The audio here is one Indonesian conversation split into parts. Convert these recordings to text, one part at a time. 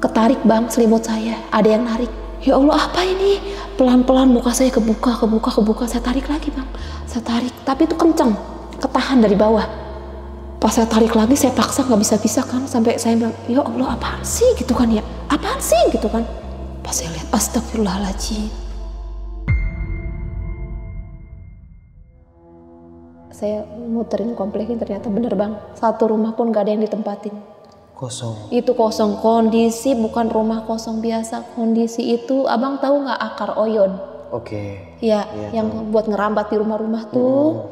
Ketarik bang selimut saya, ada yang narik. Ya Allah apa ini? Pelan-pelan muka saya kebuka, kebuka, kebuka. Saya tarik lagi bang. Saya tarik, tapi itu kenceng Ketahan dari bawah. Pas saya tarik lagi, saya paksa nggak bisa-bisa kan. Sampai saya bilang, ya Allah apaan sih gitu kan ya. Apaan sih gitu kan. Pas saya lihat, astagfirullahaladzim. Saya muterin kompleknya ternyata bener bang. Satu rumah pun gak ada yang ditempatin kosong. Itu kosong kondisi bukan rumah kosong biasa. Kondisi itu abang tahu nggak akar oyon? Oke. Okay. Ya, ya, yang tahu. buat ngerambat di rumah-rumah tuh. Hmm.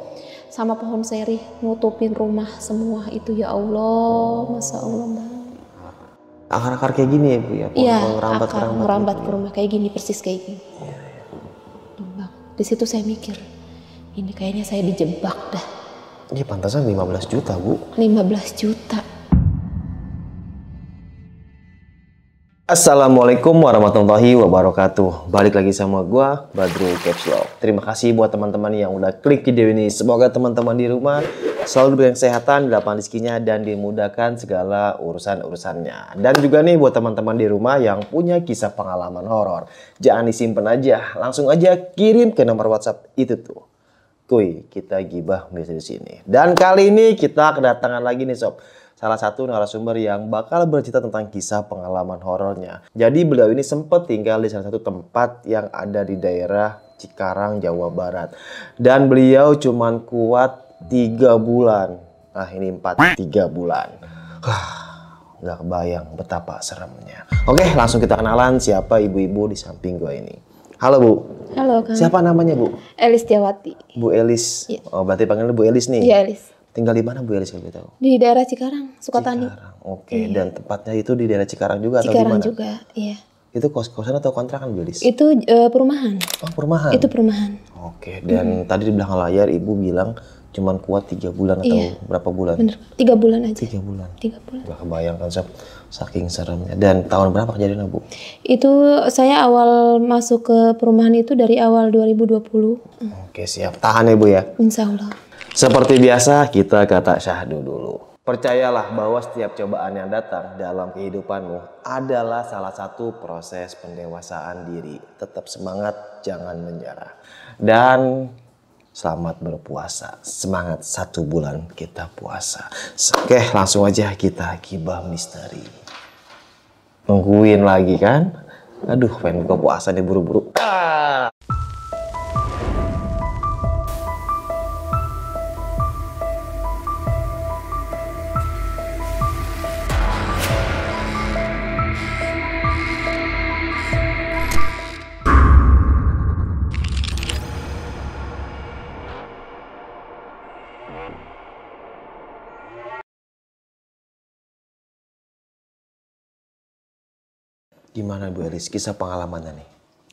Sama pohon seri nutupin rumah semua itu ya Allah, oh. masa Allah bang. Akar-akar kayak gini ya bu ya? Iya. Ngerambat, akar ngerambat, ngerambat gitu ke ya? rumah ya. kayak gini persis kayak gini. Ya, ya. Bang, di situ saya mikir, ini kayaknya saya dijebak dah. Ini ya, pantasan 15 juta bu. 15 juta Assalamualaikum warahmatullahi wabarakatuh. Balik lagi sama gua Badru Capslow. Terima kasih buat teman-teman yang udah klik video ini. Semoga teman-teman di rumah selalu diberikan kesehatan, delapan rezekinya dan dimudahkan segala urusan-urusannya. Dan juga nih buat teman-teman di rumah yang punya kisah pengalaman horor, jangan disimpan aja. Langsung aja kirim ke nomor WhatsApp itu tuh. Kuy, kita gibah biasa di sini. Dan kali ini kita kedatangan lagi nih sob salah satu narasumber yang bakal bercerita tentang kisah pengalaman horornya. Jadi beliau ini sempat tinggal di salah satu tempat yang ada di daerah Cikarang, Jawa Barat. Dan beliau cuma kuat tiga bulan. Nah ini empat, tiga bulan. Nggak kebayang betapa seremnya. Oke langsung kita kenalan siapa ibu-ibu di samping gue ini. Halo Bu. Halo. Kang. Siapa namanya Bu? Elis Tiawati. Bu Elis. Yes. Iya. Oh berarti panggilnya Bu Elis nih? Iya Elis. Tinggal di mana Bu Elis kalau tahu? Di daerah Cikarang, Sukatani. Cikarang, oke. Okay. Iya. Dan tempatnya itu di daerah Cikarang juga Cikarang atau di mana? juga, iya. Itu kos-kosan atau kontrakan Bu Elis? Itu uh, perumahan. Oh, perumahan. Itu perumahan. Oke, okay. dan hmm. tadi di belakang layar Ibu bilang cuman kuat tiga bulan atau iya. berapa bulan? Bener, tiga bulan aja. Tiga bulan. Tiga bulan. Gak kebayangkan saya saking seremnya. Dan tahun berapa kejadiannya bu? Itu saya awal masuk ke perumahan itu dari awal 2020. Oke siap, tahan ya bu ya. Insya Allah. Seperti biasa, kita kata syahdu dulu. Percayalah bahwa setiap cobaan yang datang dalam kehidupanmu adalah salah satu proses pendewasaan diri. Tetap semangat, jangan menyerah. Dan selamat berpuasa. Semangat satu bulan kita puasa. Oke, langsung aja kita kibah misteri. Nungguin lagi kan? Aduh, pengen buka puasa nih buru-buru. Ah! Gimana Bu Elis, kisah pengalamannya nih?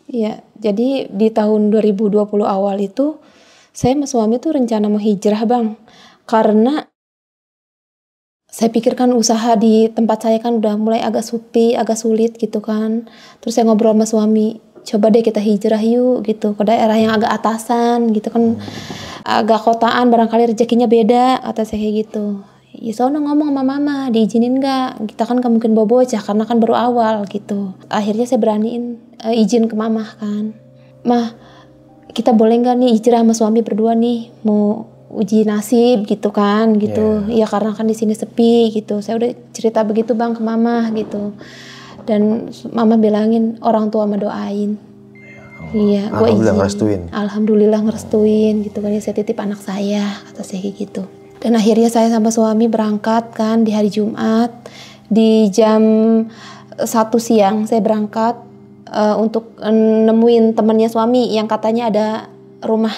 Iya, jadi di tahun 2020 awal itu saya sama suami tuh rencana mau hijrah Bang. Karena saya pikirkan usaha di tempat saya kan udah mulai agak supi, agak sulit gitu kan. Terus saya ngobrol sama suami, coba deh kita hijrah yuk gitu ke daerah yang agak atasan gitu kan hmm. agak kotaan barangkali rezekinya beda atau saya kayak gitu ya sono ngomong sama mama diizinin nggak kita kan mungkin bawa bocah karena kan baru awal gitu akhirnya saya beraniin uh, izin ke mama kan mah kita boleh nggak nih hijrah sama suami berdua nih mau uji nasib gitu kan gitu yeah. ya karena kan di sini sepi gitu saya udah cerita begitu bang ke mama gitu dan mama bilangin orang tua sama doain Iya, iya gue izin. Alhamdulillah ngerestuin gitu kan. Ya, saya titip anak saya, kata saya kayak gitu. Dan akhirnya saya sama suami berangkat kan di hari Jumat di jam eh, satu siang saya berangkat uh, untuk nemuin temennya suami yang katanya ada rumah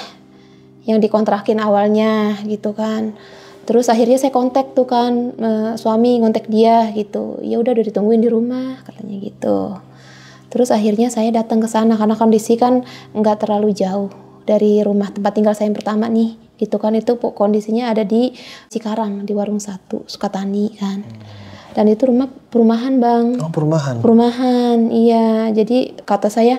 yang dikontrakin awalnya gitu kan. Terus akhirnya saya kontak tuh kan uh, suami ngontek dia gitu. Ya udah udah ditungguin di rumah katanya gitu. Terus akhirnya saya datang ke sana karena kondisi kan nggak terlalu jauh dari rumah tempat tinggal saya yang pertama nih gitu kan itu kondisinya ada di Cikarang di warung satu Sukatani kan hmm. dan itu rumah perumahan bang oh perumahan perumahan iya jadi kata saya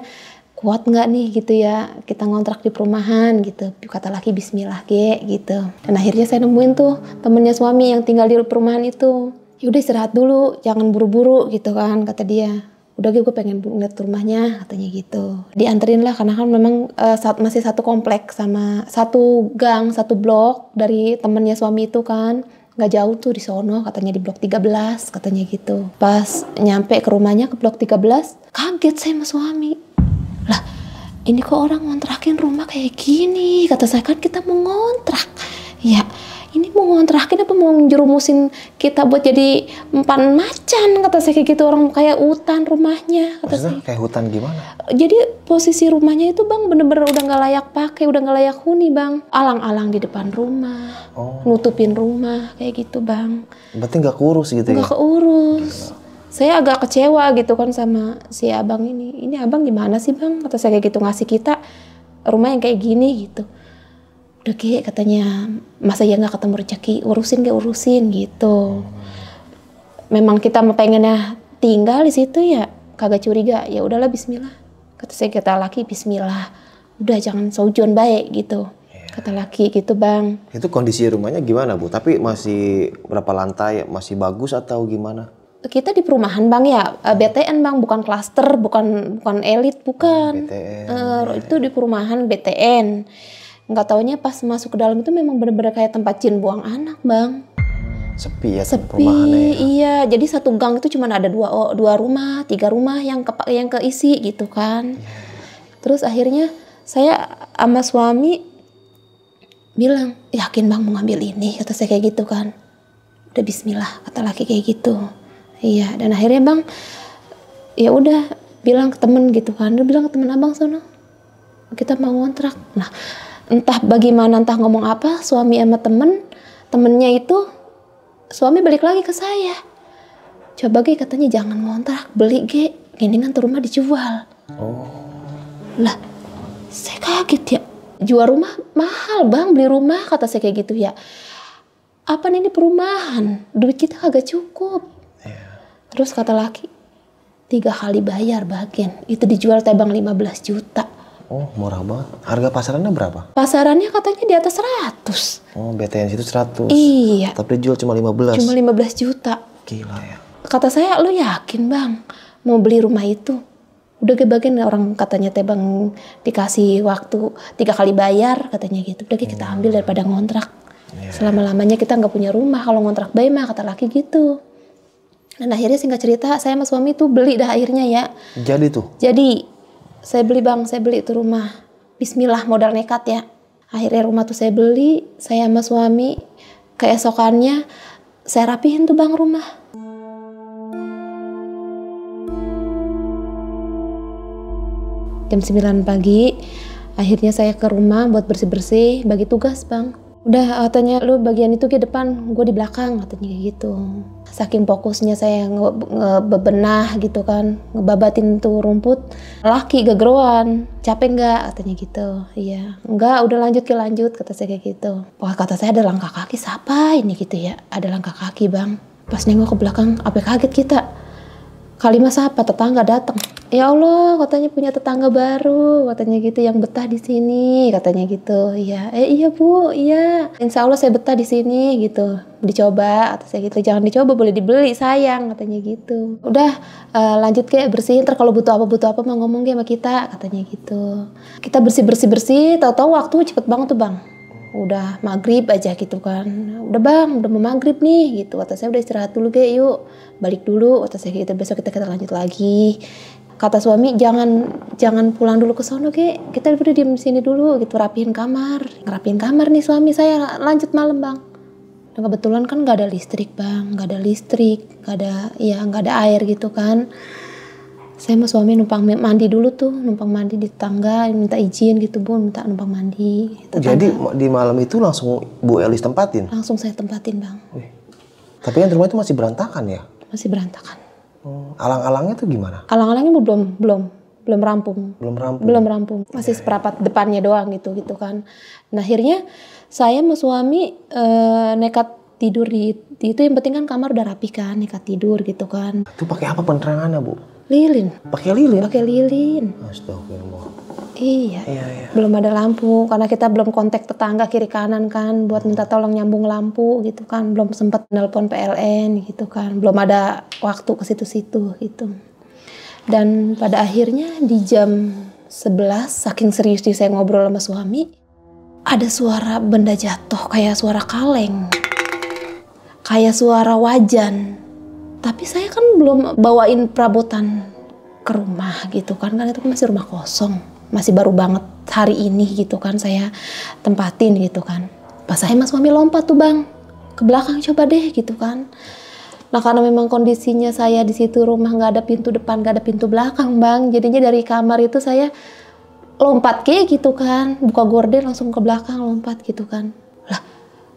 kuat nggak nih gitu ya kita ngontrak di perumahan gitu kata laki Bismillah ge gitu dan akhirnya saya nemuin tuh temennya suami yang tinggal di perumahan itu yaudah istirahat dulu jangan buru-buru gitu kan kata dia udah gue pengen ngeliat rumahnya katanya gitu dianterin lah karena kan memang uh, eh, saat masih satu kompleks sama satu gang satu blok dari temennya suami itu kan nggak jauh tuh di sono katanya di blok 13 katanya gitu pas nyampe ke rumahnya ke blok 13 kaget saya sama suami lah ini kok orang ngontrakin rumah kayak gini kata saya kan kita mengontrak ya ini mau ngontrakin apa mau jerumusin kita buat jadi empan macan kata saya kayak gitu orang kayak hutan rumahnya kata Maksudnya, saya kayak hutan gimana jadi posisi rumahnya itu bang bener-bener udah nggak layak pakai udah nggak layak huni bang alang-alang di depan rumah oh. nutupin rumah kayak gitu bang berarti nggak kurus gitu gak ya nggak keurus saya agak kecewa gitu kan sama si abang ini. Ini abang gimana sih bang? Kata saya kayak gitu ngasih kita rumah yang kayak gini gitu udah kayak katanya masa ya nggak ketemu rezeki urusin gak urusin gitu memang kita mau pengennya tinggal di situ ya kagak curiga ya udahlah Bismillah kata saya kata laki Bismillah udah jangan sojuan baik gitu iya. kata laki gitu bang itu kondisi rumahnya gimana bu tapi masih berapa lantai masih bagus atau gimana kita di perumahan bang ya eh, BTN bang bukan klaster bukan bukan elit bukan BTN, uh, eh, iya, itu iya. di perumahan BTN nggak taunya pas masuk ke dalam itu memang bener-bener kayak tempat jin buang anak bang sepi ya sepi ya. iya jadi satu gang itu cuma ada dua oh, dua rumah tiga rumah yang ke yang keisi gitu kan terus akhirnya saya sama suami bilang yakin bang mau ngambil ini kata saya kayak gitu kan udah Bismillah kata laki kayak gitu iya dan akhirnya bang ya udah bilang ke temen gitu kan dia bilang ke temen abang sana kita mau kontrak nah entah bagaimana entah ngomong apa suami sama temen temennya itu suami balik lagi ke saya coba ge katanya jangan ngontrak beli ge gini tuh rumah dijual oh lah saya kaget ya jual rumah mahal bang beli rumah kata saya kayak gitu ya apa nih ini perumahan duit kita kagak cukup yeah. terus kata laki tiga kali bayar bagian itu dijual tebang 15 juta Oh, murah banget. Harga pasarannya berapa? Pasarannya katanya di atas 100. Oh, BTN situ 100. Iya. Tapi jual cuma 15. Cuma 15 juta. Gila ya. Kata saya, lu yakin bang mau beli rumah itu? Udah bagian orang katanya teh bang dikasih waktu tiga kali bayar katanya gitu. Udah kita hmm. ambil daripada ngontrak. Yeah. Iya. Selama-lamanya kita nggak punya rumah kalau ngontrak bayi mah kata laki gitu. Dan akhirnya singkat cerita saya sama suami tuh beli dah akhirnya ya. Jadi tuh. Jadi saya beli bang saya beli itu rumah Bismillah modal nekat ya akhirnya rumah tuh saya beli saya sama suami keesokannya saya rapihin tuh bang rumah jam 9 pagi akhirnya saya ke rumah buat bersih-bersih bagi tugas bang udah katanya eh, lu bagian itu ke depan gue di belakang katanya gitu saking fokusnya saya nge ngebebenah gitu kan ngebabatin tuh rumput laki gegroan capek nggak katanya gitu iya nggak udah lanjut ke lanjut kata saya kayak gitu wah kata saya ada langkah kaki siapa ini gitu ya ada langkah kaki bang pas nengok ke belakang apa kaget kita kalimat sahabat tetangga datang. Ya Allah, katanya punya tetangga baru, katanya gitu yang betah di sini, katanya gitu. Iya, eh iya Bu, iya. Insya Allah saya betah di sini gitu. Dicoba atau saya gitu. Jangan dicoba, boleh dibeli sayang, katanya gitu. Udah uh, lanjut kayak bersihin. Ntar kalau butuh apa butuh apa mau ngomong kayak sama kita, katanya gitu. Kita bersih bersih bersih. Tahu-tahu waktu cepet banget tuh bang udah maghrib aja gitu kan udah bang udah mau maghrib nih gitu kata saya udah istirahat dulu kayak yuk balik dulu kata saya gitu besok kita kita lanjut lagi kata suami jangan jangan pulang dulu ke sono kek kita udah di sini dulu gitu rapihin kamar ngerapihin kamar nih suami saya lanjut malam bang dan nah, kebetulan kan nggak ada listrik bang nggak ada listrik nggak ada ya nggak ada air gitu kan saya sama suami numpang mandi dulu tuh numpang mandi di tetangga minta izin gitu bu minta numpang mandi tetangga. Gitu, jadi di malam itu langsung bu Elis tempatin langsung saya tempatin bang Wih. tapi yang rumah itu masih berantakan ya masih berantakan hmm. alang-alangnya tuh gimana alang-alangnya belum belum belum rampung belum rampung belum rampung masih iya, iya. seperapat depannya doang gitu gitu kan nah akhirnya saya sama suami e, nekat tidur di, di itu yang penting kan kamar udah rapi kan nekat tidur gitu kan itu pakai apa penerangannya bu Lilin. Pakai lilin? Pakai lilin. Astagfirullah. Iya. iya, iya. Belum ada lampu karena kita belum kontak tetangga kiri kanan kan buat minta tolong nyambung lampu gitu kan. Belum sempat nelpon PLN gitu kan. Belum ada waktu ke situ-situ gitu. Dan pada akhirnya di jam 11 saking serius di saya ngobrol sama suami ada suara benda jatuh kayak suara kaleng. Kayak suara wajan tapi saya kan belum bawain perabotan ke rumah gitu kan, kan itu masih rumah kosong. Masih baru banget hari ini gitu kan saya tempatin gitu kan. Pas saya mas mami lompat tuh bang, ke belakang coba deh gitu kan. Nah karena memang kondisinya saya di situ rumah nggak ada pintu depan, nggak ada pintu belakang bang. Jadinya dari kamar itu saya lompat kayak gitu kan, buka gorden langsung ke belakang lompat gitu kan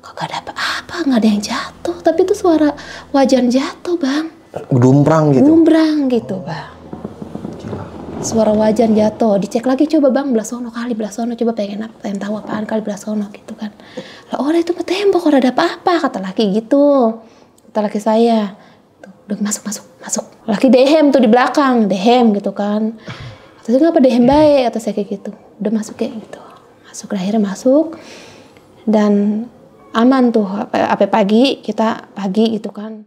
kok gak ada apa-apa gak ada yang jatuh tapi itu suara wajan jatuh bang Gedumprang gitu Gedumprang gitu bang suara wajan jatuh dicek lagi coba bang belah sono kali belah sono coba pengen apa pengen tahu apaan kali belah sono gitu kan lah oh itu petembok tembok orang ada apa-apa kata laki gitu kata laki saya tuh, udah masuk masuk masuk laki dehem tuh di belakang dehem gitu kan atau saya ngapa dehem baik atau saya kayak gitu udah masuk kayak gitu masuk akhirnya masuk dan aman tuh apa pagi kita pagi gitu kan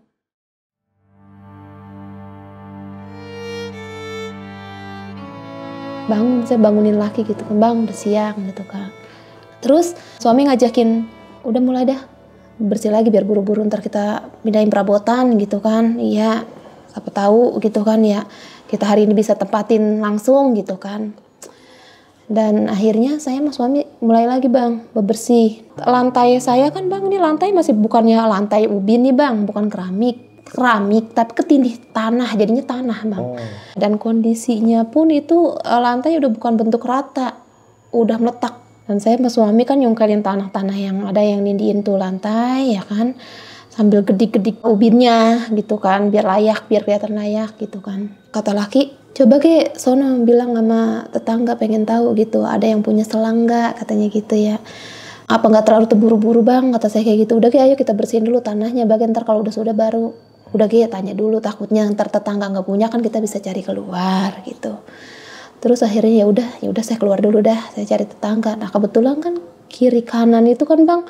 bangun saya bangunin laki gitu kan bang udah siang gitu kan terus suami ngajakin udah mulai dah bersih lagi biar buru-buru ntar kita pindahin perabotan gitu kan iya apa tahu gitu kan ya kita hari ini bisa tempatin langsung gitu kan dan akhirnya saya sama suami mulai lagi bang, bebersih. Lantai saya kan bang, ini lantai masih bukannya lantai ubin nih bang, bukan keramik keramik tapi ketindih tanah jadinya tanah bang oh. dan kondisinya pun itu eh, lantai udah bukan bentuk rata udah meletak dan saya sama suami kan nyungkelin tanah-tanah yang ada yang nindiin tuh lantai ya kan sambil gedik-gedik ubinnya gitu kan biar layak biar kelihatan layak gitu kan kata laki coba ke sono bilang sama tetangga pengen tahu gitu ada yang punya selang nggak katanya gitu ya apa nggak terlalu terburu-buru bang kata saya kayak gitu udah ke ayo kita bersihin dulu tanahnya bagian ntar kalau udah sudah baru udah ke tanya dulu takutnya ntar tetangga nggak punya kan kita bisa cari keluar gitu terus akhirnya ya udah ya udah saya keluar dulu dah saya cari tetangga nah kebetulan kan kiri kanan itu kan bang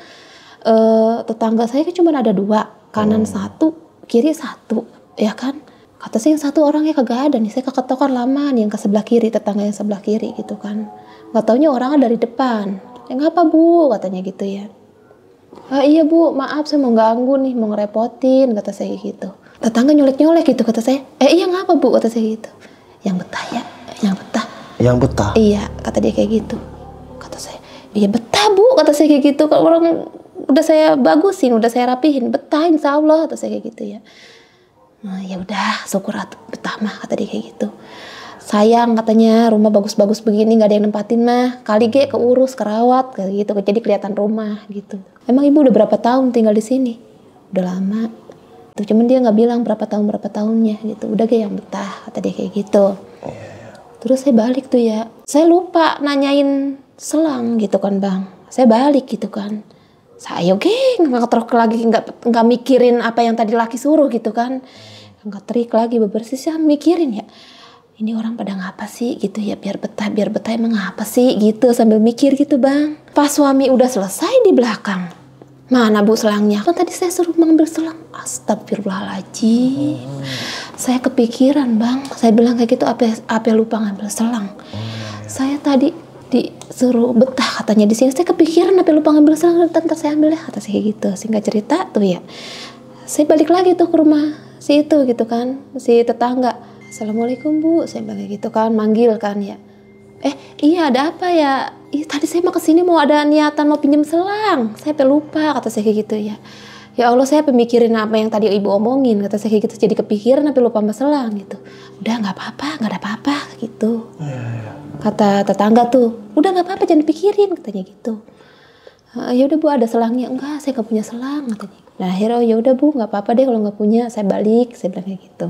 eh, tetangga saya kan cuma ada dua kanan oh. satu kiri satu ya kan Kata sih yang satu orangnya kagak ada nih saya tokor lama nih yang ke sebelah kiri tetangga yang sebelah kiri gitu kan nggak taunya orangnya dari depan ya nggak apa bu katanya gitu ya ah iya bu maaf saya mau ganggu nih mau ngerepotin kata saya gitu tetangga nyolek nyolek gitu kata saya eh iya ngapa bu kata saya gitu yang betah ya yang betah yang betah iya kata dia kayak gitu kata saya iya betah bu kata saya kayak gitu kalau orang udah saya bagusin udah saya rapihin betah insya Allah kata saya kayak gitu ya Eh, ya udah syukur atuh betah mah kata dia kayak gitu sayang katanya rumah bagus-bagus begini nggak ada yang nempatin mah kali ge keurus kerawat kayak gitu jadi kelihatan rumah gitu emang ibu udah berapa tahun tinggal di sini udah lama tuh cuman dia nggak bilang berapa tahun berapa tahunnya gitu udah ge yang betah kata dia kayak gitu terus saya balik tuh ya saya lupa nanyain selang gitu kan bang saya balik gitu kan saya oke nggak lagi nggak nggak mikirin apa yang tadi laki suruh gitu kan nggak terik lagi bebersih sih mikirin ya ini orang pada ngapa sih gitu ya biar betah biar betah emang ngapa sih gitu sambil mikir gitu bang pas suami udah selesai di belakang mana bu selangnya kan tadi saya suruh mengambil selang astagfirullahaladzim hmm. saya kepikiran bang saya bilang kayak gitu apa apa lupa ngambil selang hmm. saya tadi disuruh betah katanya di sini saya kepikiran apa lupa ngambil selang ntar, saya ambil ya kata saya gitu sehingga cerita tuh ya saya balik lagi tuh ke rumah si itu gitu kan, si tetangga. Assalamualaikum bu, saya bilang gitu kan, manggil kan ya. Eh iya ada apa ya? Ih, tadi saya mau kesini mau ada niatan mau pinjam selang, saya lupa kata saya kayak gitu ya. Ya Allah saya pemikirin apa yang tadi ibu omongin kata saya kayak gitu jadi kepikiran tapi lupa sama selang gitu. Udah nggak apa-apa, nggak ada apa-apa gitu. Iya, iya, iya. Kata tetangga tuh, udah nggak apa-apa jangan dipikirin katanya gitu. Eh, ya udah bu ada selangnya enggak, saya nggak punya selang katanya Nah akhirnya oh ya udah bu nggak apa-apa deh kalau nggak punya saya balik saya bilang kayak gitu.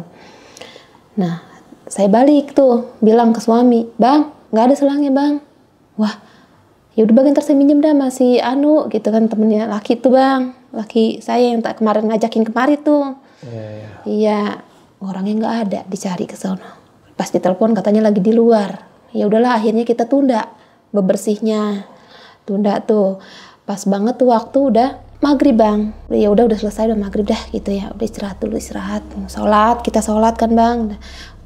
Nah saya balik tuh bilang ke suami bang nggak ada selangnya bang. Wah ya udah bagian tersenyum dah masih anu gitu kan temennya laki tuh bang laki saya yang tak kemarin ngajakin kemari tuh. Iya yeah, yeah. orangnya nggak ada dicari ke sana. Pas ditelepon katanya lagi di luar. Ya udahlah akhirnya kita tunda bebersihnya tunda tuh pas banget tuh waktu udah maghrib bang ya udah udah selesai udah maghrib dah gitu ya udah istirahat dulu istirahat sholat kita sholat kan bang nah,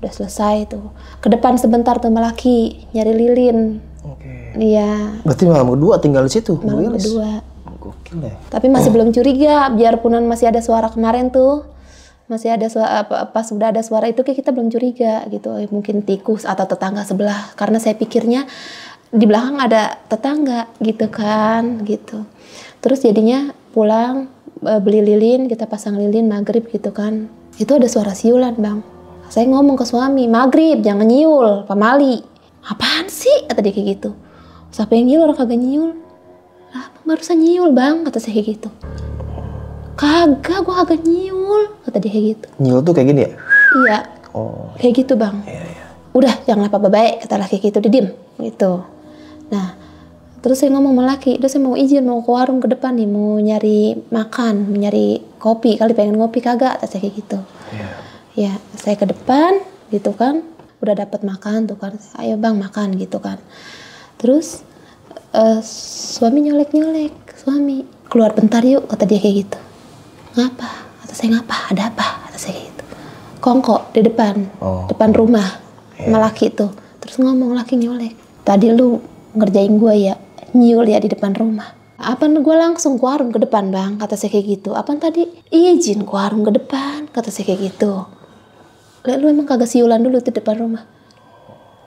udah, selesai tuh ke depan sebentar tuh melaki nyari lilin Oke. Okay. Iya. Berarti malam kedua tinggal di situ. Malam Wilis. kedua. Gokil ya. Tapi masih belum curiga, biarpunan masih ada suara kemarin tuh. Masih ada suara, pas sudah ada suara itu kita belum curiga gitu. Eh, mungkin tikus atau tetangga sebelah. Karena saya pikirnya di belakang ada tetangga gitu kan gitu. Terus jadinya pulang e, beli lilin kita pasang lilin maghrib gitu kan itu ada suara siulan bang saya ngomong ke suami maghrib jangan nyiul pamali apaan sih kata dia kayak gitu siapa yang nyiul orang kagak nyiul lah barusan nyiul bang kata saya kayak gitu kagak gue kagak nyiul kata dia kayak gitu nyiul tuh kayak gini ya iya oh kayak gitu bang iya, iya. udah jangan apa-apa baik kata laki gitu didim gitu nah terus saya ngomong sama laki terus saya mau izin mau ke warung ke depan nih mau nyari makan mau nyari kopi kali pengen ngopi kagak saya kayak gitu yeah. ya saya ke depan gitu kan udah dapat makan tuh kan ayo bang makan gitu kan terus uh, suami nyolek nyolek suami keluar bentar yuk kata dia kayak gitu ngapa atau saya ngapa ada apa atau saya kayak gitu kongko di depan oh. depan rumah yeah. malaki iya. tuh terus ngomong laki nyolek tadi lu ngerjain gue ya nyiul ya di depan rumah. Apa gue langsung ke warung ke depan bang, kata saya kayak gitu. Apa tadi? Iya Jin, ke warung ke depan, kata saya kayak gitu. Lek lu emang kagak siulan dulu di depan rumah.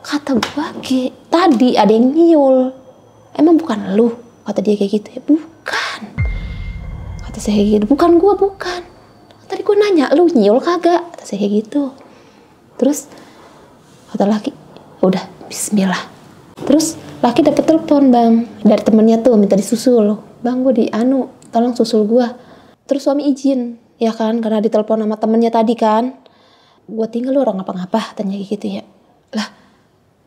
Kata gue, tadi ada yang nyiul. Emang bukan lu? Kata dia kayak gitu. Ya bukan. Kata saya kayak gitu, bukan gue, bukan. Tadi gue nanya, lu nyiul kagak? Kata saya kayak gitu. Terus kata laki, udah bismillah terus laki dapat telepon bang dari temennya tuh minta disusul bang gue di anu tolong susul gue terus suami izin ya kan karena ditelepon sama temennya tadi kan gue tinggal lu orang apa ngapa tanya gitu ya lah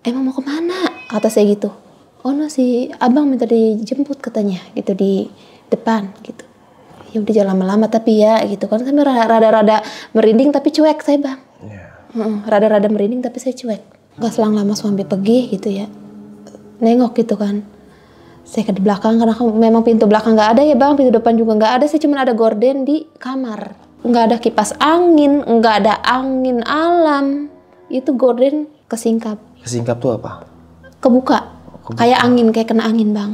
emang mau kemana kata saya gitu oh no si abang minta dijemput katanya gitu di depan gitu ya udah jalan lama-lama tapi ya gitu kan saya kan rada-rada merinding tapi cuek saya bang iya. rada-rada merinding tapi saya cuek gak selang lama suami pergi gitu ya nengok gitu kan saya ke di belakang karena memang pintu belakang nggak ada ya bang pintu depan juga nggak ada saya cuma ada gorden di kamar nggak ada kipas angin nggak ada angin alam itu gorden kesingkap kesingkap tuh apa kebuka, oh, kebuka. kayak angin kayak kena angin bang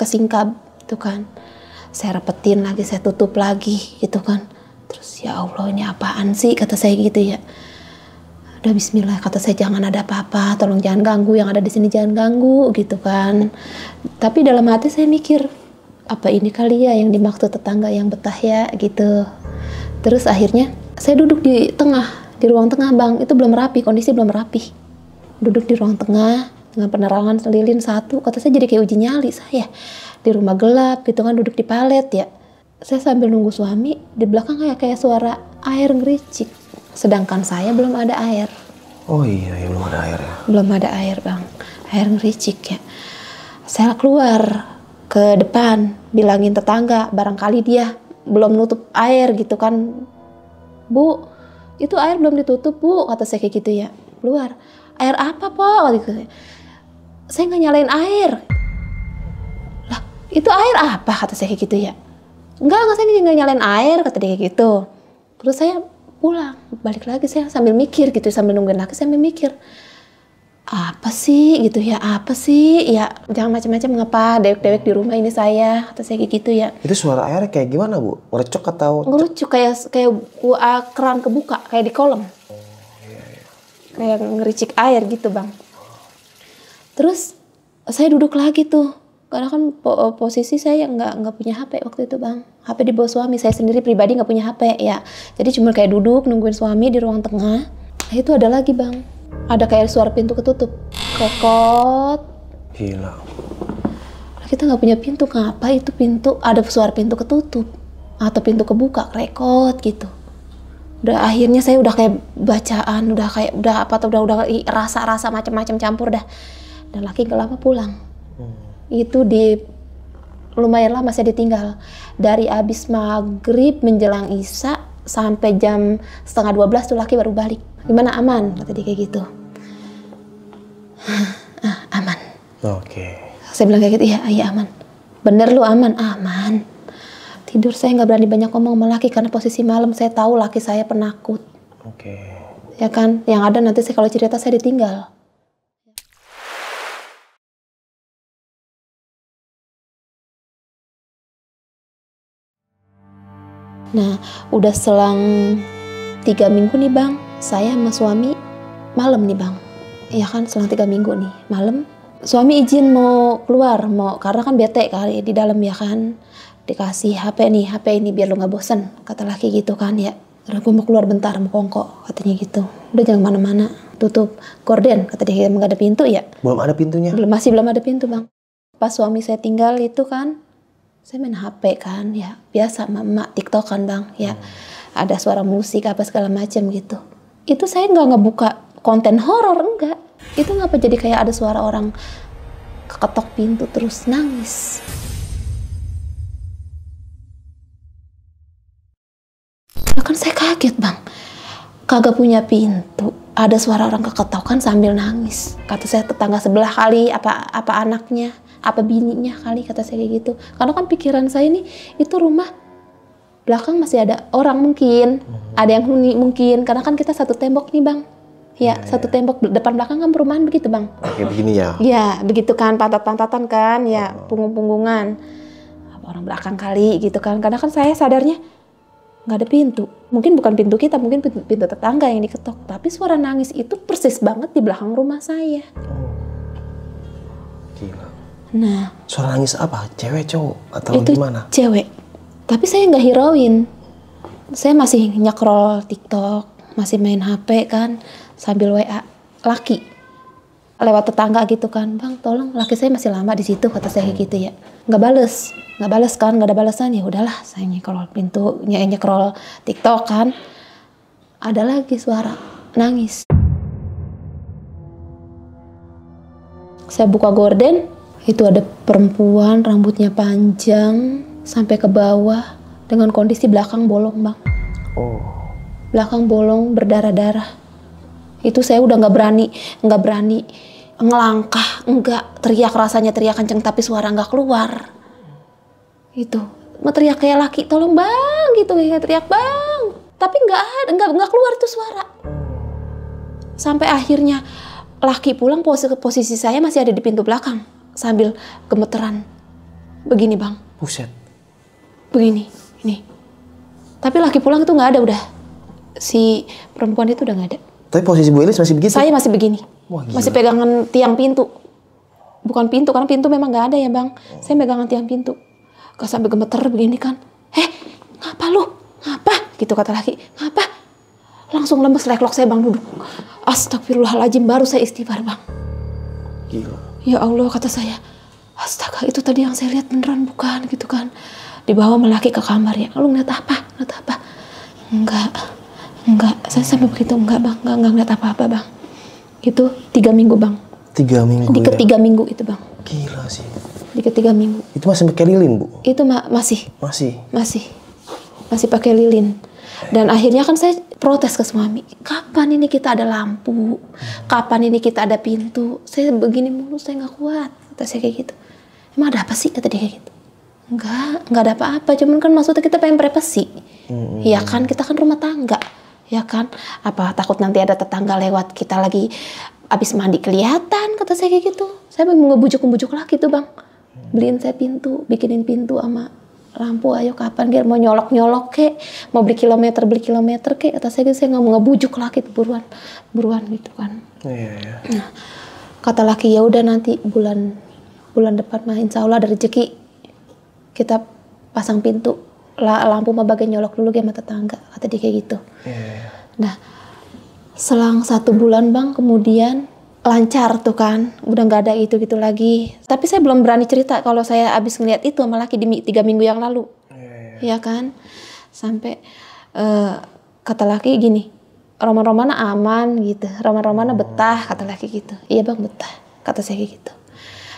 kesingkap tuh kan saya repetin lagi saya tutup lagi gitu kan terus ya allah ini apaan sih kata saya gitu ya udah bismillah kata saya jangan ada apa-apa tolong jangan ganggu yang ada di sini jangan ganggu gitu kan tapi dalam hati saya mikir apa ini kali ya yang dimaksud tetangga yang betah ya gitu terus akhirnya saya duduk di tengah di ruang tengah bang itu belum rapi kondisi belum rapi duduk di ruang tengah dengan penerangan lilin satu kata saya jadi kayak uji nyali saya di rumah gelap gitu kan duduk di palet ya saya sambil nunggu suami di belakang kayak kayak suara air ngericik sedangkan saya belum ada air. Oh iya, ya, belum ada air ya. Belum ada air, Bang. Air ngericik ya. Saya keluar ke depan bilangin tetangga barangkali dia belum nutup air gitu kan bu itu air belum ditutup bu kata saya kayak gitu ya keluar air apa pak? gitu saya nggak nyalain air lah itu air apa kata saya kayak gitu ya enggak enggak saya nggak nyalain air kata dia kayak gitu terus saya pulang balik lagi saya sambil mikir gitu sambil nungguin laki saya mikir apa sih gitu ya apa sih ya jangan macam-macam ngapa dewek-dewek di rumah ini saya atau saya kayak gitu ya itu suara air kayak gimana bu ngerecok atau ngerecok kayak kayak uh, ah, keran kebuka kayak di kolam kayak ngericik air gitu bang terus saya duduk lagi tuh karena kan po eh, posisi saya nggak nggak punya HP waktu itu bang HP di bawah suami saya sendiri pribadi nggak punya HP ya jadi cuma kayak duduk nungguin suami di ruang tengah nah, itu ada lagi bang ada kayak suara pintu ketutup kokot gila nah, kita nggak punya pintu kenapa itu pintu ada suara pintu ketutup atau pintu kebuka rekod gitu udah akhirnya saya udah kayak bacaan udah kayak udah apa tuh udah udah rasa-rasa macam-macam campur dah dan laki gak lama pulang itu di lumayanlah masih ditinggal dari abis maghrib menjelang isya sampai jam setengah dua belas tuh laki baru balik gimana aman kata dia kayak gitu ah, aman oke okay. saya bilang kayak gitu ya, iya aman bener lu aman aman tidur saya nggak berani banyak ngomong sama laki karena posisi malam saya tahu laki saya penakut oke okay. ya kan yang ada nanti sih kalau cerita saya ditinggal Nah, udah selang tiga minggu nih bang, saya sama suami malam nih bang. Ya kan selang tiga minggu nih, malam. Suami izin mau keluar, mau karena kan bete kali di dalam ya kan. Dikasih HP nih, HP ini biar lo nggak bosen, kata laki gitu kan ya. Terus gue mau keluar bentar, mau kongko, katanya gitu. Udah jangan mana-mana, tutup gorden, kata dia gak ada pintu ya. Belum ada pintunya? Belum, masih belum ada pintu bang. Pas suami saya tinggal itu kan, saya main HP kan ya biasa mama TikTok kan bang ya hmm. ada suara musik apa segala macam gitu itu saya nggak ngebuka konten horor enggak itu ngapa jadi kayak ada suara orang ketok pintu terus nangis ya kan saya kaget bang kagak punya pintu ada suara orang keketokan sambil nangis kata saya tetangga sebelah kali apa apa anaknya apa bininya kali kata saya kayak gitu karena kan pikiran saya nih itu rumah belakang masih ada orang mungkin hmm. ada yang huni mungkin karena kan kita satu tembok nih bang ya, ya satu ya. tembok depan belakang kan perumahan begitu bang kayak begini ya ya begitu kan pantat-pantatan kan ya oh. punggung-punggungan orang belakang kali gitu kan karena kan saya sadarnya nggak ada pintu mungkin bukan pintu kita mungkin pintu, pintu tetangga yang diketok tapi suara nangis itu persis banget di belakang rumah saya oh. Gila. Nah, suara nangis apa? Cewek, cowok, atau itu gimana? Cewek. Tapi saya nggak heroin. Saya masih nyakrol TikTok, masih main HP kan, sambil WA laki lewat tetangga gitu kan bang tolong laki saya masih lama di situ kata saya gitu ya nggak bales nggak bales kan nggak ada balasan ya udahlah saya nyekrol pintu nyekrol tiktok kan ada lagi suara nangis saya buka gorden itu ada perempuan rambutnya panjang sampai ke bawah dengan kondisi belakang bolong, Bang. Oh. Belakang bolong berdarah-darah. Itu saya udah nggak berani, nggak berani ngelangkah, nggak teriak rasanya teriak kenceng tapi suara nggak keluar. Itu mau teriak kayak laki, tolong bang gitu ya teriak bang. Tapi nggak ada, nggak nggak keluar tuh suara. Sampai akhirnya laki pulang posisi, posisi saya masih ada di pintu belakang sambil gemeteran. Begini bang. Buset. Begini, ini. Tapi laki pulang itu nggak ada udah. Si perempuan itu udah nggak ada. Tapi posisi Bu Elis masih begini. Saya masih begini. Wah, gila. Masih pegangan tiang pintu. Bukan pintu, karena pintu memang nggak ada ya bang. Saya pegangan tiang pintu. Kau sampai gemeter begini kan. Eh, ngapa lu? Ngapa? Gitu kata laki. Ngapa? Langsung lemes leklok saya bang duduk. Astagfirullahaladzim, baru saya istighfar bang. Gila ya Allah kata saya astaga itu tadi yang saya lihat beneran bukan gitu kan dibawa melaki ke kamar ya lu ngeliat apa ngeliat apa enggak enggak saya sampai begitu enggak bang enggak enggak ngeliat apa apa bang itu tiga minggu bang tiga minggu di ya? ketiga ya? minggu itu bang gila sih di ketiga minggu itu masih pakai lilin bu itu ma masih masih masih masih pakai lilin dan akhirnya kan saya protes ke suami, kapan ini kita ada lampu? Kapan ini kita ada pintu? Saya begini mulu, saya nggak kuat. Kata saya kayak gitu. Emang ada apa sih? Kata dia kayak gitu. Enggak, enggak ada apa-apa. Cuman kan maksudnya kita pengen privasi. Iya kan, kita kan rumah tangga. Ya kan? Apa takut nanti ada tetangga lewat kita lagi abis mandi kelihatan kata saya kayak gitu. Saya mau ngebujuk-ngebujuk lagi tuh bang. Beliin saya pintu, bikinin pintu sama lampu ayo kapan kek mau nyolok nyolok kek mau beli kilometer beli kilometer kek atas saya saya nggak mau ngebujuk laki itu buruan buruan gitu kan iya, iya. Nah, kata laki ya udah nanti bulan bulan depan mah insya Allah ada rezeki kita pasang pintu lah lampu mah bagai nyolok dulu sama tetangga kata dia kayak gitu iya, iya. nah selang satu bulan bang kemudian lancar tuh kan udah nggak ada itu gitu lagi tapi saya belum berani cerita kalau saya abis ngeliat itu sama laki di tiga minggu yang lalu yeah, yeah. ya kan sampai uh, kata laki gini roman romana aman gitu roman romana oh. betah kata laki gitu iya bang betah kata saya gitu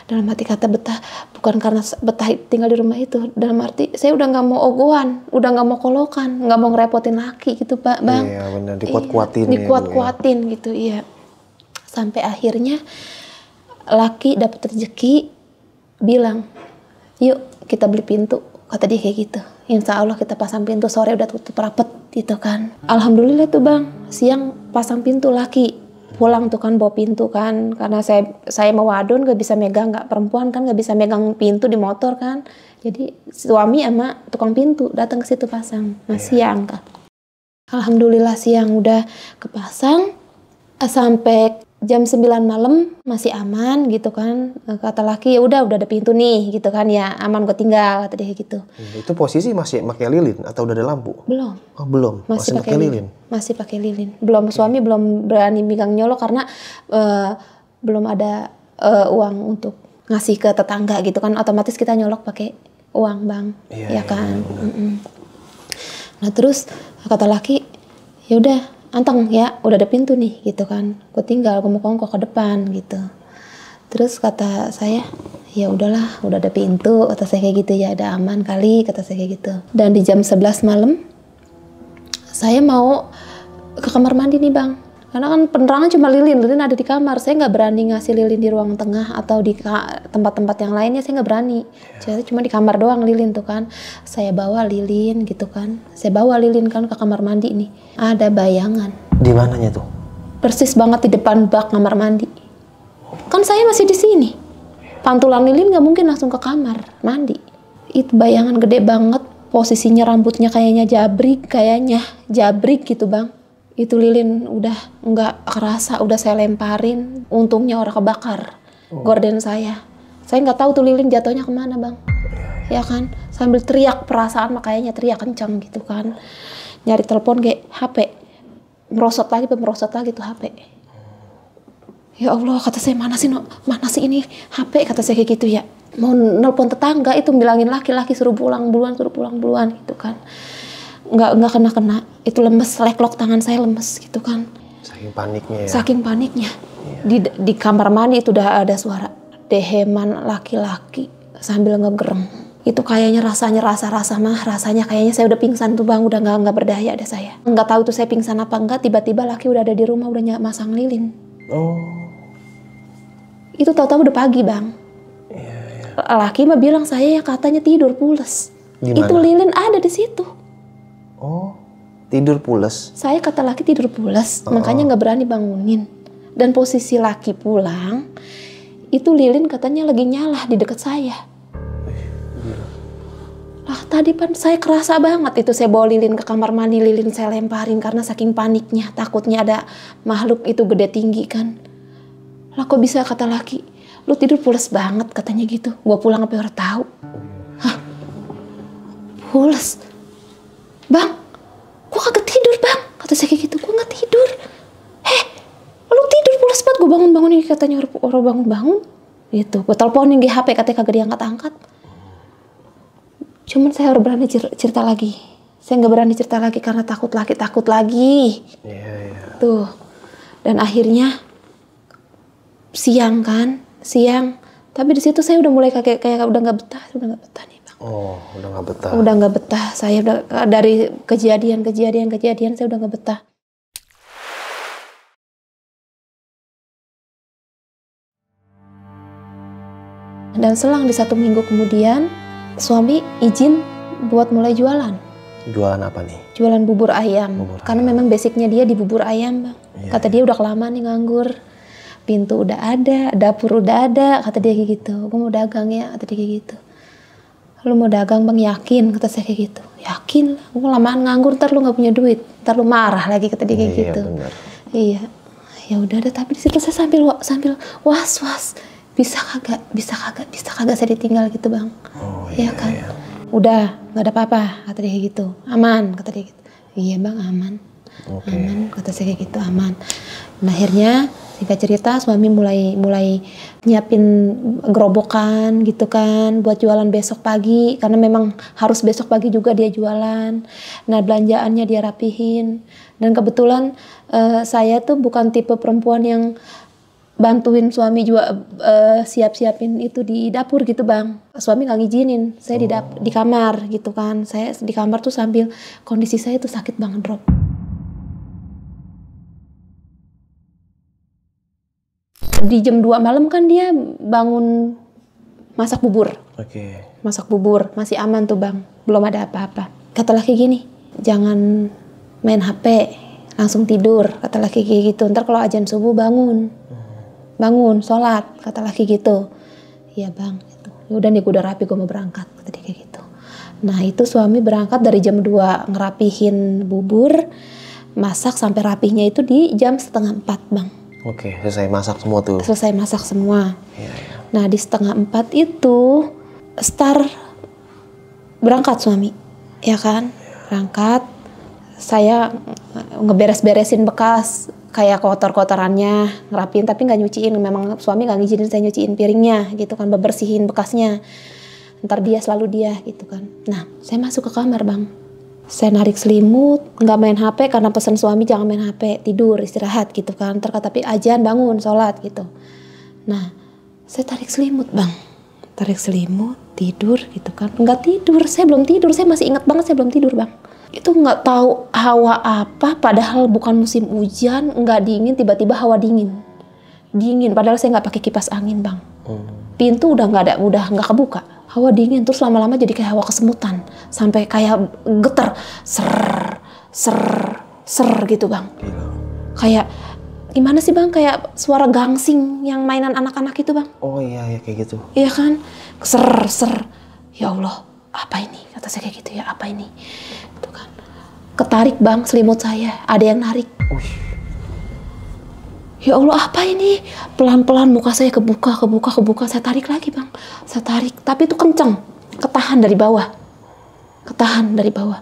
dalam hati kata betah bukan karena betah tinggal di rumah itu dalam arti saya udah nggak mau ogohan udah nggak mau kolokan nggak mau ngerepotin laki gitu pak bang iya yeah, benar dikuat kuatin iya, dikuat kuatin ya, ya. gitu iya sampai akhirnya laki dapat rezeki bilang yuk kita beli pintu kata dia kayak gitu insya Allah kita pasang pintu sore udah tutup rapet gitu kan alhamdulillah tuh bang siang pasang pintu laki pulang tuh kan bawa pintu kan karena saya saya mau wadon gak bisa megang nggak perempuan kan gak bisa megang pintu di motor kan jadi suami sama tukang pintu datang ke situ pasang nah iya. siang kan alhamdulillah siang udah kepasang sampai jam 9 malam masih aman gitu kan eh, kata laki ya udah udah ada pintu nih gitu kan ya aman gue tinggal kata dia gitu hmm, itu posisi masih pakai lilin atau udah ada lampu belum oh, belum masih, masih pakai lilin. lilin masih pakai lilin belum okay. suami belum berani megang nyolok karena uh, belum ada uh, uang untuk ngasih ke tetangga gitu kan otomatis kita nyolok pakai uang bang iya, ya iya, kan yeah, iya, mm -mm. nah terus kata laki ya udah anteng ya udah ada pintu nih gitu kan gue tinggal gue mau kongko ke depan gitu terus kata saya ya udahlah udah ada pintu kata saya kayak gitu ya ada aman kali kata saya kayak gitu dan di jam 11 malam saya mau ke kamar mandi nih bang karena kan penerangan cuma lilin lilin ada di kamar saya nggak berani ngasih lilin di ruang tengah atau di tempat-tempat yang lainnya saya nggak berani yeah. jadi cuma di kamar doang lilin tuh kan saya bawa lilin gitu kan saya bawa lilin kan ke kamar mandi nih ada bayangan di mananya tuh persis banget di depan bak kamar mandi kan saya masih di sini pantulan lilin nggak mungkin langsung ke kamar mandi itu bayangan gede banget posisinya rambutnya kayaknya jabrik kayaknya jabrik gitu bang itu lilin udah nggak kerasa udah saya lemparin untungnya orang kebakar oh. gorden saya saya nggak tahu tuh lilin jatuhnya kemana bang ya kan sambil teriak perasaan makanya teriak kencang gitu kan nyari telepon ke HP merosot lagi merosot lagi tuh HP ya Allah kata saya mana sih no, mana sih ini HP kata saya kayak gitu ya mau nelpon tetangga itu bilangin laki-laki suruh pulang buluan suruh pulang buluan gitu kan nggak nggak kena kena itu lemes leklok tangan saya lemes gitu kan saking paniknya ya? saking paniknya yeah. di di kamar mandi itu udah ada suara deheman laki-laki sambil ngegerem itu kayaknya rasanya rasa rasa mah rasanya kayaknya saya udah pingsan tuh bang udah nggak nggak berdaya deh saya nggak tahu tuh saya pingsan apa enggak tiba-tiba laki udah ada di rumah udah masang lilin oh itu tahu-tahu udah pagi bang yeah, yeah. laki mah bilang saya ya katanya tidur pules Dimana? itu lilin ada di situ Oh, tidur pulas. Saya kata laki tidur pulas, uh makanya nggak berani bangunin. Dan posisi laki pulang, itu lilin katanya lagi nyala di dekat saya. Lah tadi pan saya kerasa banget itu saya bawa lilin ke kamar mandi, lilin saya lemparin karena saking paniknya, takutnya ada makhluk itu gede tinggi kan. Lah kok bisa kata laki, lu tidur pulas banget katanya gitu. Gua pulang apa orang tahu. Hah? pulas. Bang, gue kagak tidur bang. Kata saya kayak gitu, gue gak tidur. Heh, lu tidur pula banget. Gue bangun bangunin katanya orang bangun-bangun. Gitu, gue teleponin di HP katanya kagak diangkat-angkat. Cuman saya harus berani cerita lagi. Saya nggak berani cerita lagi karena takut lagi, takut lagi. Yeah, yeah. Tuh. Dan akhirnya siang kan, siang. Tapi di situ saya udah mulai kayak kayak udah nggak betah, udah nggak betah nih Oh, udah nggak betah. Udah nggak betah. Saya udah, dari kejadian-kejadian kejadian saya udah nggak betah. Dan selang di satu minggu kemudian, suami izin buat mulai jualan. Jualan apa nih? Jualan bubur ayam. Bubur Karena ayam. memang basicnya dia di bubur ayam, bang. Iya, kata iya. dia udah lama nih nganggur. Pintu udah ada, dapur udah ada, kata dia kayak gitu. Gue mau dagang ya, kata dia kayak gitu lu mau dagang bang yakin kata saya kayak gitu yakin lah gue lamaan nganggur ntar lu nggak punya duit ntar lu marah lagi kata dia kayak iya, gitu bener. iya ya udah deh tapi di situ saya sambil sambil was was bisa kagak bisa kagak bisa kagak saya ditinggal gitu bang oh, iya, ya kan iya. udah nggak ada apa-apa kata dia kayak gitu aman kata dia gitu iya bang aman okay. aman kata saya kayak gitu aman nah akhirnya Singkat cerita suami mulai mulai nyiapin gerobokan gitu kan buat jualan besok pagi karena memang harus besok pagi juga dia jualan. Nah, belanjaannya dia rapihin. Dan kebetulan uh, saya tuh bukan tipe perempuan yang bantuin suami juga uh, eh, siap-siapin itu di dapur gitu bang suami nggak ngizinin saya di dap di kamar gitu kan saya di kamar tuh sambil kondisi saya tuh sakit banget drop di jam 2 malam kan dia bangun masak bubur. Oke. Okay. Masak bubur, masih aman tuh bang, belum ada apa-apa. Kata laki gini, jangan main HP, langsung tidur. Kata laki gitu, ntar kalau ajan subuh bangun, hmm. bangun, sholat. Kata laki gitu, iya bang, gitu. Ya udah nih gue udah rapi, gue mau berangkat. Kata dia kayak gitu. Nah itu suami berangkat dari jam 2 ngerapihin bubur, masak sampai rapihnya itu di jam setengah 4 bang. Oke, okay, selesai masak semua tuh. Selesai masak semua. Yeah, yeah. Nah di setengah empat itu Star berangkat suami, ya kan? Berangkat. Saya ngeberes-beresin bekas kayak kotor-kotorannya, ngerapin tapi nggak nyuciin. Memang suami nggak ngizinin saya nyuciin piringnya, gitu kan? Bebersihin bekasnya. Ntar dia selalu dia, gitu kan? Nah, saya masuk ke kamar bang saya narik selimut, nggak main HP karena pesan suami jangan main HP, tidur, istirahat gitu kan. Terkata tapi ajaan bangun, sholat gitu. Nah, saya tarik selimut bang, tarik selimut, tidur gitu kan. Nggak tidur, saya belum tidur, saya masih ingat banget saya belum tidur bang. Itu nggak tahu hawa apa, padahal bukan musim hujan, nggak dingin, tiba-tiba hawa dingin. Dingin, padahal saya nggak pakai kipas angin bang. Oh. Pintu udah nggak ada, udah nggak kebuka hawa dingin terus lama-lama jadi kayak hawa kesemutan sampai kayak geter ser ser ser gitu bang kayak gimana sih bang kayak suara gangsing yang mainan anak-anak itu bang oh iya ya kayak gitu iya kan ser ser ya Allah apa ini kata saya kayak gitu ya apa ini itu kan ketarik bang selimut saya ada yang narik Uish. Ya Allah apa ini? Pelan-pelan muka saya kebuka, kebuka, kebuka. Saya tarik lagi bang. Saya tarik. Tapi itu kenceng. Ketahan dari bawah. Ketahan dari bawah.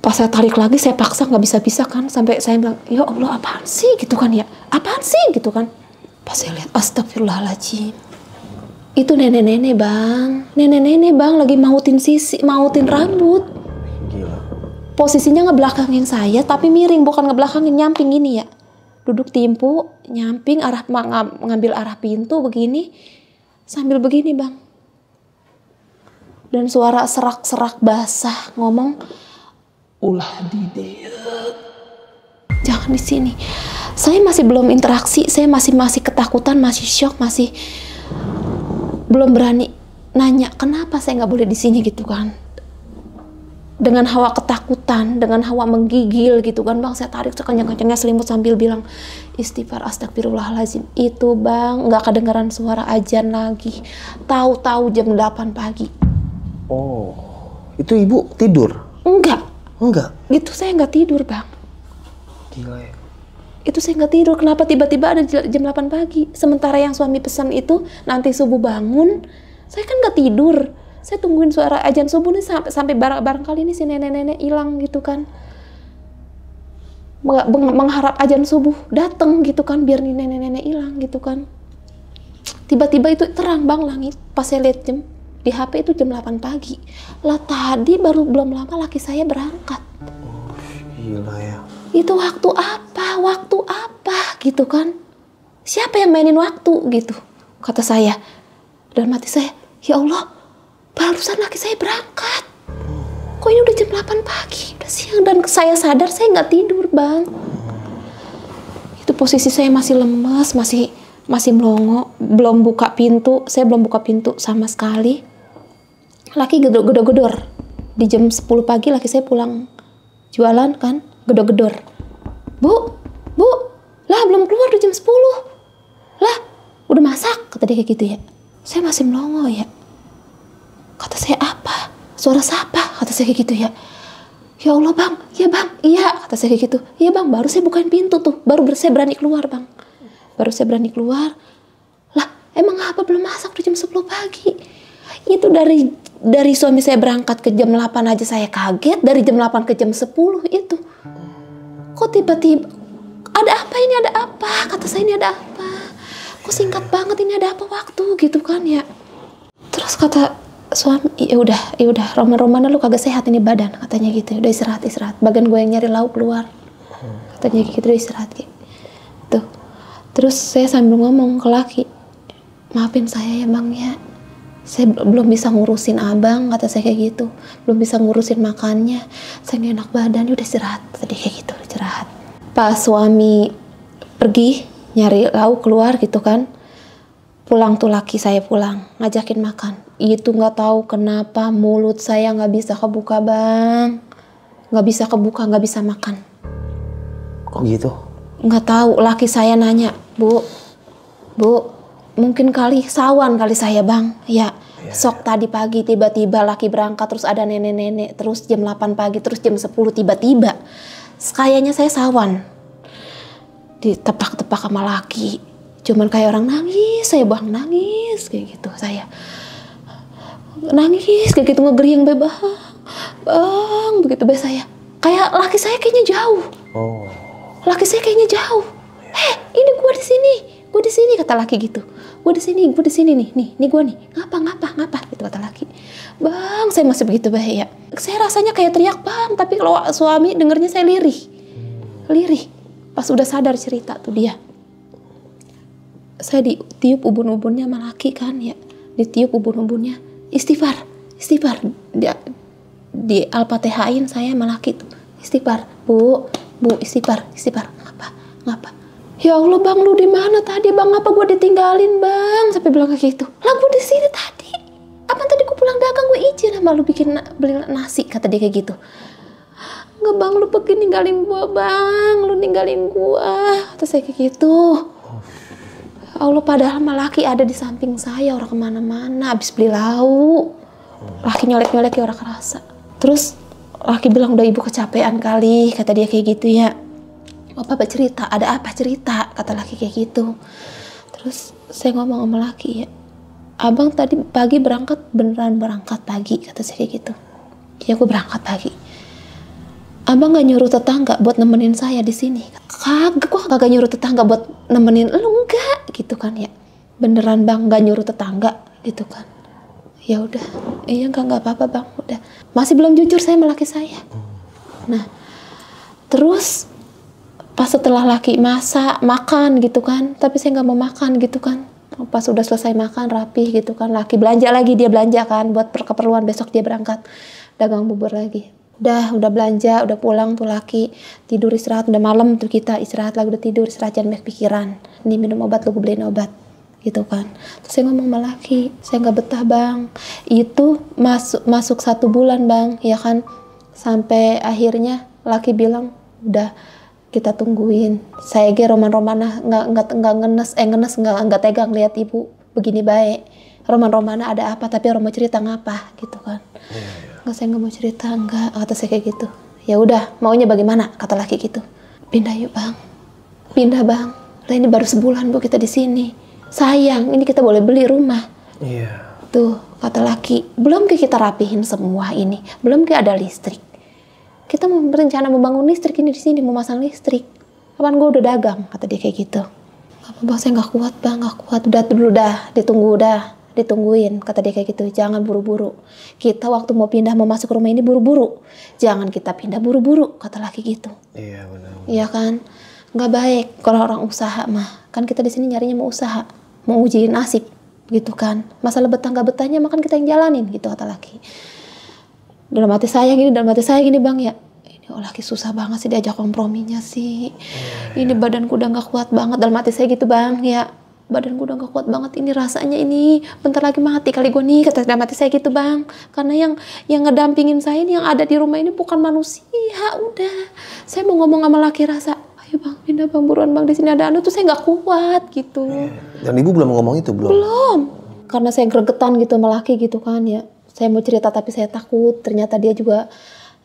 Pas saya tarik lagi, saya paksa nggak bisa-bisa kan. Sampai saya bilang, ya Allah apaan sih gitu kan ya. Apaan sih gitu kan. Pas saya lihat, astagfirullahaladzim. Itu nenek-nenek bang. Nenek-nenek bang lagi mautin sisi, mautin rambut. Posisinya ngebelakangin saya, tapi miring. Bukan ngebelakangin, nyamping ini ya duduk timpu nyamping arah ngambil arah pintu begini sambil begini bang dan suara serak-serak basah ngomong ulah di jangan di sini saya masih belum interaksi saya masih masih ketakutan masih shock masih belum berani nanya kenapa saya nggak boleh di sini gitu kan dengan hawa ketakutan, dengan hawa menggigil gitu kan bang, saya tarik sekenceng-kencengnya selimut sambil bilang istighfar astagfirullahalazim itu bang nggak kedengaran suara ajan lagi, tahu-tahu jam 8 pagi. Oh, itu ibu tidur? Enggak. Enggak. Itu saya nggak tidur bang. Gila ya. Itu saya nggak tidur. Kenapa tiba-tiba ada jam 8 pagi? Sementara yang suami pesan itu nanti subuh bangun, saya kan nggak tidur saya tungguin suara ajan subuh nih sampai sampai barang kali ini si nenek-nenek hilang gitu kan mengharap ajan subuh datang gitu kan biar nih nenek-nenek hilang gitu kan tiba-tiba itu terang bang langit pas saya lihat jam di HP itu jam 8 pagi lah tadi baru belum lama laki saya berangkat oh, gila ya itu waktu apa waktu apa gitu kan siapa yang mainin waktu gitu kata saya dan mati saya ya Allah barusan laki saya berangkat. Kok ini udah jam 8 pagi, udah siang dan saya sadar saya nggak tidur bang. Itu posisi saya masih lemes, masih masih melongo, belum buka pintu, saya belum buka pintu sama sekali. Laki gedor-gedor di jam 10 pagi laki saya pulang jualan kan, gedor-gedor. Bu, bu, lah belum keluar udah jam 10. Lah, udah masak, tadi kayak gitu ya. Saya masih melongo ya Kata saya apa? Suara siapa? Kata saya kayak gitu ya. Ya Allah bang, ya bang, iya. Kata saya kayak gitu. Iya bang, baru saya bukain pintu tuh. Baru saya berani keluar bang. Baru saya berani keluar. Lah, emang apa belum masak udah jam sepuluh pagi? Itu dari dari suami saya berangkat ke jam 8 aja saya kaget. Dari jam 8 ke jam 10 itu. Kok tiba-tiba, ada apa ini ada apa? Kata saya ini ada apa? Kok singkat banget ini ada apa waktu gitu kan ya. Terus kata suami ya udah ya udah roman-roman lu kagak sehat ini badan katanya gitu udah istirahat istirahat Bagian gue yang nyari lauk keluar katanya gitu udah istirahat gitu tuh terus saya sambil ngomong ke laki maafin saya ya bang ya saya belum bisa ngurusin abang kata saya kayak gitu belum bisa ngurusin makannya saya gak enak badan ya udah istirahat tadi kayak gitu udah istirahat pas suami pergi nyari lauk keluar gitu kan pulang tuh laki saya pulang ngajakin makan itu nggak tahu kenapa mulut saya nggak bisa kebuka bang nggak bisa kebuka nggak bisa makan kok gitu nggak tahu laki saya nanya bu bu mungkin kali sawan kali saya bang ya iya, sok iya. tadi pagi tiba-tiba laki berangkat terus ada nenek-nenek terus jam 8 pagi terus jam 10 tiba-tiba kayaknya saya sawan ditepak-tepak sama laki cuman kayak orang nangis saya bang nangis kayak gitu saya nangis kayak gitu ngegeriang yang bang bang begitu be saya kayak laki saya kayaknya jauh oh. laki saya kayaknya jauh heh ini gue di sini gue di sini kata laki gitu gue di sini gue di sini nih nih nih gua nih ngapa ngapa ngapa gitu kata laki bang saya masih begitu bahaya saya rasanya kayak teriak bang tapi kalau suami dengernya saya lirih hmm. lirih pas udah sadar cerita tuh dia saya ditiup ubun-ubunnya sama laki kan ya ditiup ubun-ubunnya istighfar istighfar dia, di al fatihahin saya malah gitu istighfar bu bu istighfar istighfar ngapa ngapa Ya Allah bang lu di mana tadi bang apa gue ditinggalin bang sampai bilang kayak gitu. Lah gue di sini tadi. Apa tadi gue pulang dagang gue izin sama lu bikin beli nasi kata dia kayak gitu. Enggak bang lu pergi ninggalin gue bang lu ninggalin gue. Terus saya kayak gitu. Allah padahal malaki ada di samping saya orang kemana-mana habis beli lauk, laki nyolek-nyolek ya orang kerasa terus laki bilang udah ibu kecapean kali kata dia kayak gitu ya bapak oh, cerita ada apa cerita kata laki kayak gitu terus saya ngomong sama laki ya abang tadi pagi berangkat beneran berangkat pagi kata saya kayak gitu ya aku berangkat pagi Abang gak nyuruh tetangga buat nemenin saya di sini. Kagak, kok kagak nyuruh tetangga buat nemenin lu enggak gitu kan ya. Beneran bang gak nyuruh tetangga gitu kan. Ya udah, iya kan nggak apa-apa bang. Udah, masih belum jujur saya melaki saya. Nah, terus pas setelah laki masak makan gitu kan, tapi saya nggak mau makan gitu kan pas udah selesai makan rapi gitu kan laki belanja lagi dia belanja kan buat keperluan besok dia berangkat dagang bubur lagi udah udah belanja udah pulang tuh laki tidur istirahat udah malam tuh kita istirahat lagi udah tidur istirahat jangan banyak pikiran ini minum obat lu gue beliin obat gitu kan terus saya ngomong sama laki saya nggak betah bang itu masuk masuk satu bulan bang ya kan sampai akhirnya laki bilang udah kita tungguin saya ge roman romana nggak nggak nggak ngenes eh ngenes nggak nggak tegang lihat ibu begini baik roman-romana ada apa tapi orang mau cerita ngapa gitu kan yeah, iya. saya nggak mau cerita nggak kata oh, saya kayak gitu ya udah maunya bagaimana kata laki gitu pindah yuk bang pindah bang lah ini baru sebulan bu kita di sini sayang ini kita boleh beli rumah yeah. tuh kata laki belum ke kita rapihin semua ini belum ke ada listrik kita mau berencana membangun listrik ini di sini mau masang listrik kapan gue udah dagang kata dia kayak gitu apa bang saya nggak kuat bang nggak kuat udah dulu dah ditunggu udah ditungguin kata dia kayak gitu jangan buru-buru kita waktu mau pindah mau masuk rumah ini buru-buru jangan kita pindah buru-buru kata laki gitu iya benar iya kan nggak baik kalau orang usaha mah kan kita di sini nyarinya mau usaha mau ujiin nasib gitu kan masalah betah nggak betahnya makan kita yang jalanin gitu kata laki dalam hati saya gini dalam hati saya gini bang ya ini oh laki susah banget sih diajak komprominya sih. Iya, ini iya. badanku udah nggak kuat banget dalam hati saya gitu bang ya badan gue udah gak kuat banget ini rasanya ini bentar lagi mati kali gue nih kata dalam mati saya gitu bang karena yang yang ngedampingin saya ini yang ada di rumah ini bukan manusia udah saya mau ngomong sama laki rasa ayo bang pindah bang buruan bang di sini ada anu tuh saya nggak kuat gitu iya, iya. dan ibu belum ngomong itu belum belum karena saya gregetan gitu sama laki gitu kan ya saya mau cerita tapi saya takut ternyata dia juga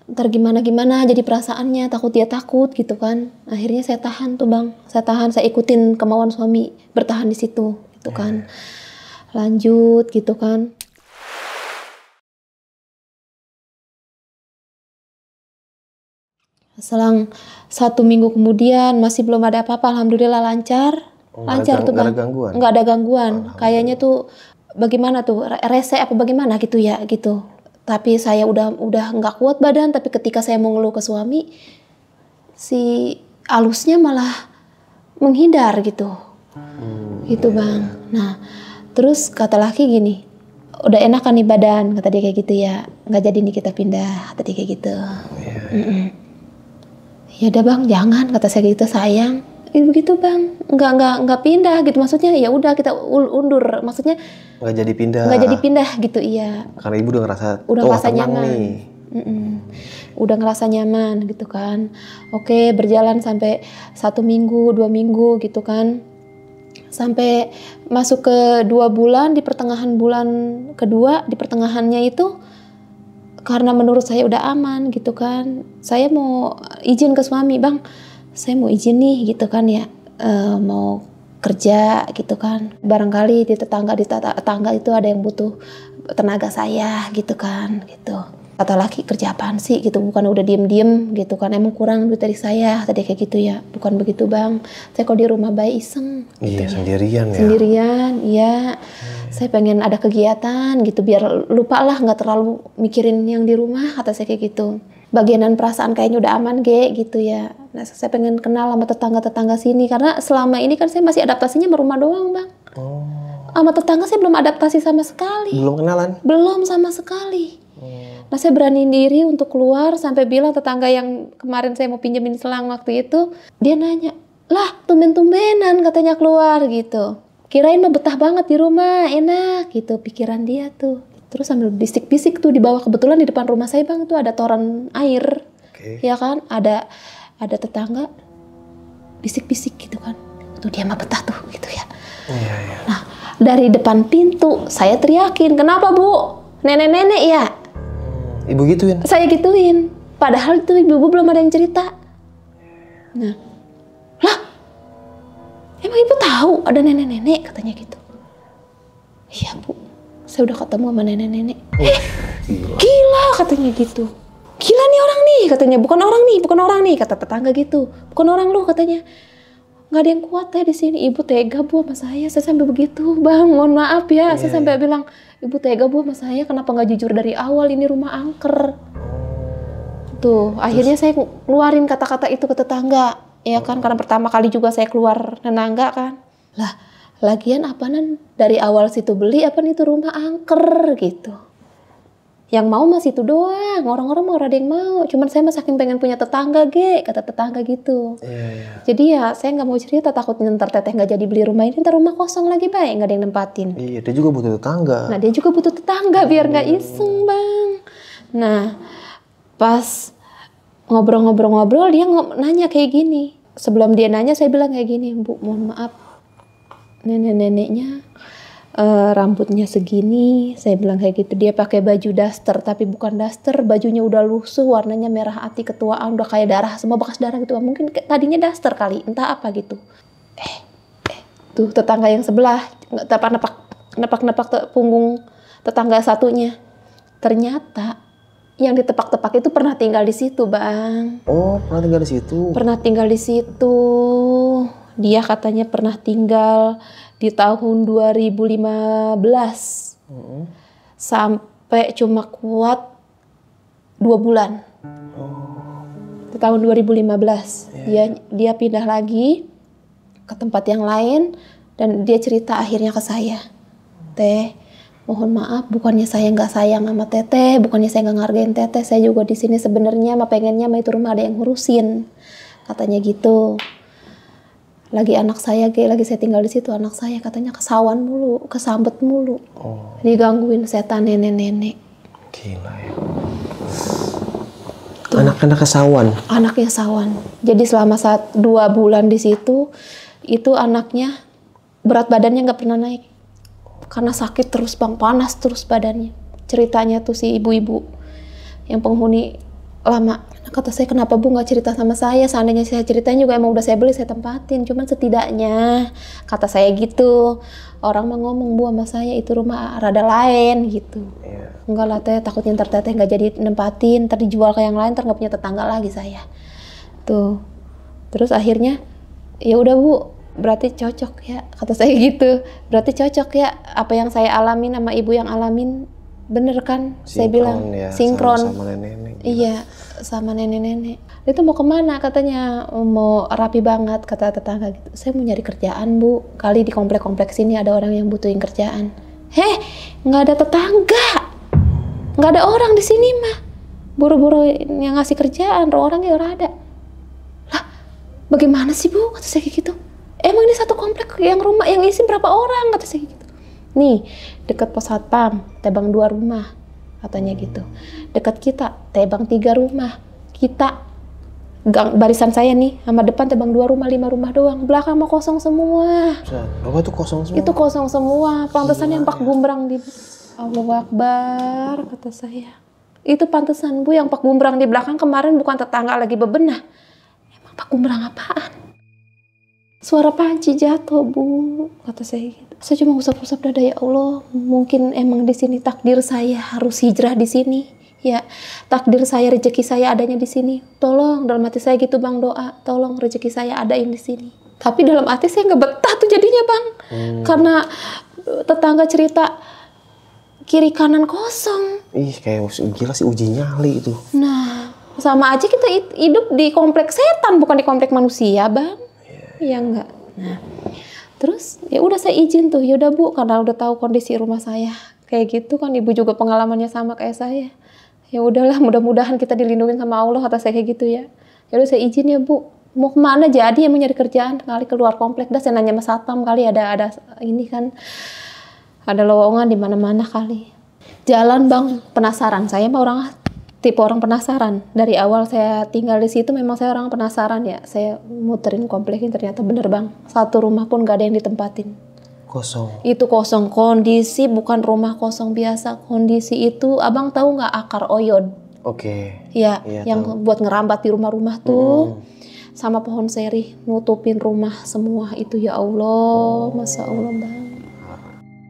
ntar gimana gimana jadi perasaannya takut dia takut gitu kan akhirnya saya tahan tuh bang saya tahan saya ikutin kemauan suami bertahan di situ gitu kan iya, iya. lanjut gitu kan selang satu minggu kemudian masih belum ada apa-apa alhamdulillah lancar oh, lancar tuh bang nggak ada gangguan gangguan kayaknya tuh bagaimana tuh rese apa bagaimana gitu ya gitu tapi saya udah udah nggak kuat badan tapi ketika saya mau ngeluh ke suami si alusnya malah menghindar gitu hmm, gitu yeah. bang nah terus kata laki gini udah enakan nih badan kata dia kayak gitu ya nggak jadi nih kita pindah kata dia kayak gitu oh, yeah, yeah. ya udah bang jangan kata saya gitu sayang Ya, begitu bang nggak nggak nggak pindah gitu maksudnya ya udah kita undur maksudnya nggak jadi pindah nggak jadi pindah gitu iya karena ibu udah ngerasa udah oh, ngerasa nyaman nih. Mm -mm. udah ngerasa nyaman gitu kan oke berjalan sampai satu minggu dua minggu gitu kan sampai masuk ke dua bulan di pertengahan bulan kedua di pertengahannya itu karena menurut saya udah aman gitu kan saya mau izin ke suami bang saya mau izin nih gitu kan ya e, mau kerja gitu kan barangkali di tetangga di tetangga itu ada yang butuh tenaga saya gitu kan gitu kata laki kerja apaan sih gitu bukan udah diem-diem gitu kan emang kurang duit dari saya tadi kayak gitu ya bukan begitu bang saya kalau di rumah bayi iseng iya, gitu iya ya. sendirian ya sendirian iya hmm. saya pengen ada kegiatan gitu biar lupa lah nggak terlalu mikirin yang di rumah kata saya kayak gitu bagianan perasaan kayaknya udah aman ge gitu ya Nah, saya pengen kenal sama tetangga-tetangga sini karena selama ini kan saya masih adaptasinya rumah doang, Bang. Oh. Sama tetangga saya belum adaptasi sama sekali. Belum kenalan? Belum sama sekali. Hmm. Nah, saya berani diri untuk keluar sampai bilang tetangga yang kemarin saya mau pinjemin selang waktu itu, dia nanya, "Lah, tumben-tumbenan katanya keluar gitu." Kirain mah betah banget di rumah, enak gitu pikiran dia tuh. Terus sambil bisik-bisik tuh di bawah kebetulan di depan rumah saya, Bang, tuh ada toren air. Okay. Ya kan? Ada ada tetangga bisik-bisik gitu kan tuh dia mah betah tuh gitu ya iya, iya. nah dari depan pintu saya teriakin kenapa bu nenek-nenek ya ibu gituin saya gituin padahal itu ibu-ibu belum ada yang cerita nah lah emang ibu tahu ada nenek-nenek katanya gitu iya bu saya udah ketemu sama nenek-nenek eh, gila. gila katanya gitu nih katanya, bukan orang nih, bukan orang nih kata tetangga gitu. Bukan orang lu katanya. Nggak ada yang kuat ya di sini. Ibu tega bu sama saya. Saya sampai begitu, Bang. Mohon maaf ya. saya iya, sampai iya. bilang, "Ibu tega bu sama saya, kenapa nggak jujur dari awal ini rumah angker?" Tuh, Terus. akhirnya saya keluarin kata-kata itu ke tetangga. Ya kan, oh. karena pertama kali juga saya keluar nenangga kan. Lah, lagian apa apanan dari awal situ beli apa nih itu rumah angker gitu yang mau masih itu doang orang-orang mau ada yang mau cuman saya masih saking pengen punya tetangga ge kata tetangga gitu yeah, yeah. jadi ya saya nggak mau cerita takut ntar teteh nggak jadi beli rumah ini ntar rumah kosong lagi baik nggak ada yang nempatin iya yeah, dia juga butuh tetangga nah dia juga butuh tetangga yeah, biar nggak oh. iseng bang nah pas ngobrol-ngobrol-ngobrol dia ng nanya kayak gini sebelum dia nanya saya bilang kayak gini bu mohon maaf nenek-neneknya uh, rambutnya segini saya bilang kayak gitu dia pakai baju daster tapi bukan daster bajunya udah lusuh warnanya merah hati ketuaan udah kayak darah semua bekas darah gitu mungkin tadinya daster kali entah apa gitu eh, eh tuh tetangga yang sebelah nggak tapak nepak nepak nepak te punggung tetangga satunya ternyata yang ditepak-tepak itu pernah tinggal di situ, Bang. Oh, pernah tinggal di situ. Pernah tinggal di situ. Dia katanya pernah tinggal di tahun 2015 hmm. sampai cuma kuat dua bulan. Oh. Di tahun 2015 yeah. dia iya. dia pindah lagi ke tempat yang lain dan dia cerita akhirnya ke saya, teh mohon maaf bukannya saya nggak sayang sama teteh bukannya saya nggak ngargain teteh saya juga di sini sebenarnya mah pengennya mah itu rumah ada yang ngurusin katanya gitu lagi anak saya lagi saya tinggal di situ anak saya katanya kesawan mulu kesambet mulu oh. digangguin setan nenek-nenek gila ya anak-anak kesawan anaknya sawan jadi selama saat dua bulan di situ itu anaknya berat badannya nggak pernah naik karena sakit terus bang panas terus badannya ceritanya tuh si ibu-ibu yang penghuni lama kata saya kenapa bu nggak cerita sama saya seandainya saya ceritain juga emang udah saya beli saya tempatin cuman setidaknya kata saya gitu orang mau ngomong bu sama saya itu rumah rada lain gitu yeah. enggak lah teh takutnya ntar teteh nggak jadi nempatin ntar dijual ke yang lain ntar nggak punya tetangga lagi saya tuh terus akhirnya ya udah bu berarti cocok ya kata saya gitu berarti cocok ya apa yang saya alamin sama ibu yang alamin bener kan sinkron, saya bilang ya, sinkron sama, nenek-nenek ya. iya sama nenek-nenek dia tuh mau kemana katanya mau rapi banget kata tetangga gitu saya mau nyari kerjaan bu kali di komplek komplek sini ada orang yang butuhin kerjaan heh nggak ada tetangga nggak ada orang di sini mah buru-buru yang ngasih kerjaan orang orangnya orang ada lah bagaimana sih bu kata saya gitu emang ini satu komplek yang rumah yang isi berapa orang kata saya gitu nih deket pos satpam tebang dua rumah katanya gitu deket kita tebang tiga rumah kita gang barisan saya nih sama depan tebang dua rumah lima rumah doang belakang mah kosong semua bapak tuh kosong semua itu kosong semua pantesan yang pak ya. gumbrang di Allah Akbar kata saya itu pantesan bu yang pak gumbrang di belakang kemarin bukan tetangga lagi bebenah emang pak gumbrang apaan suara panci jatuh bu kata saya gitu. saya cuma usap-usap dada ya Allah mungkin emang di sini takdir saya harus hijrah di sini ya takdir saya rezeki saya adanya di sini tolong dalam hati saya gitu bang doa tolong rezeki saya adain di sini tapi dalam hati saya nggak betah tuh jadinya bang hmm. karena eh, tetangga cerita kiri kanan kosong ih kayak gila sih uji nyali itu nah sama aja kita hidup di kompleks setan bukan di kompleks manusia bang Iya enggak. Nah, terus ya udah saya izin tuh, yaudah Bu, karena udah tahu kondisi rumah saya kayak gitu kan ibu juga pengalamannya sama kayak saya. Ya udahlah, mudah-mudahan kita dilindungi sama Allah atas saya kayak gitu ya. Ya saya izin ya Bu. Mau kemana jadi yang nyari kerjaan kali keluar komplek dah saya nanya sama satpam kali ada ada ini kan ada lowongan di mana-mana kali. Jalan bang penasaran saya mah orang tipe orang penasaran. Dari awal saya tinggal di situ memang saya orang penasaran ya. Saya muterin ini ternyata bener bang. Satu rumah pun gak ada yang ditempatin. Kosong. Itu kosong. Kondisi bukan rumah kosong biasa. Kondisi itu abang tahu nggak akar oyod? Oke. Okay. Ya, iya, yang tahu. buat ngerambat di rumah-rumah tuh. Hmm. Sama pohon seri nutupin rumah semua itu ya Allah, oh. masya Allah bang.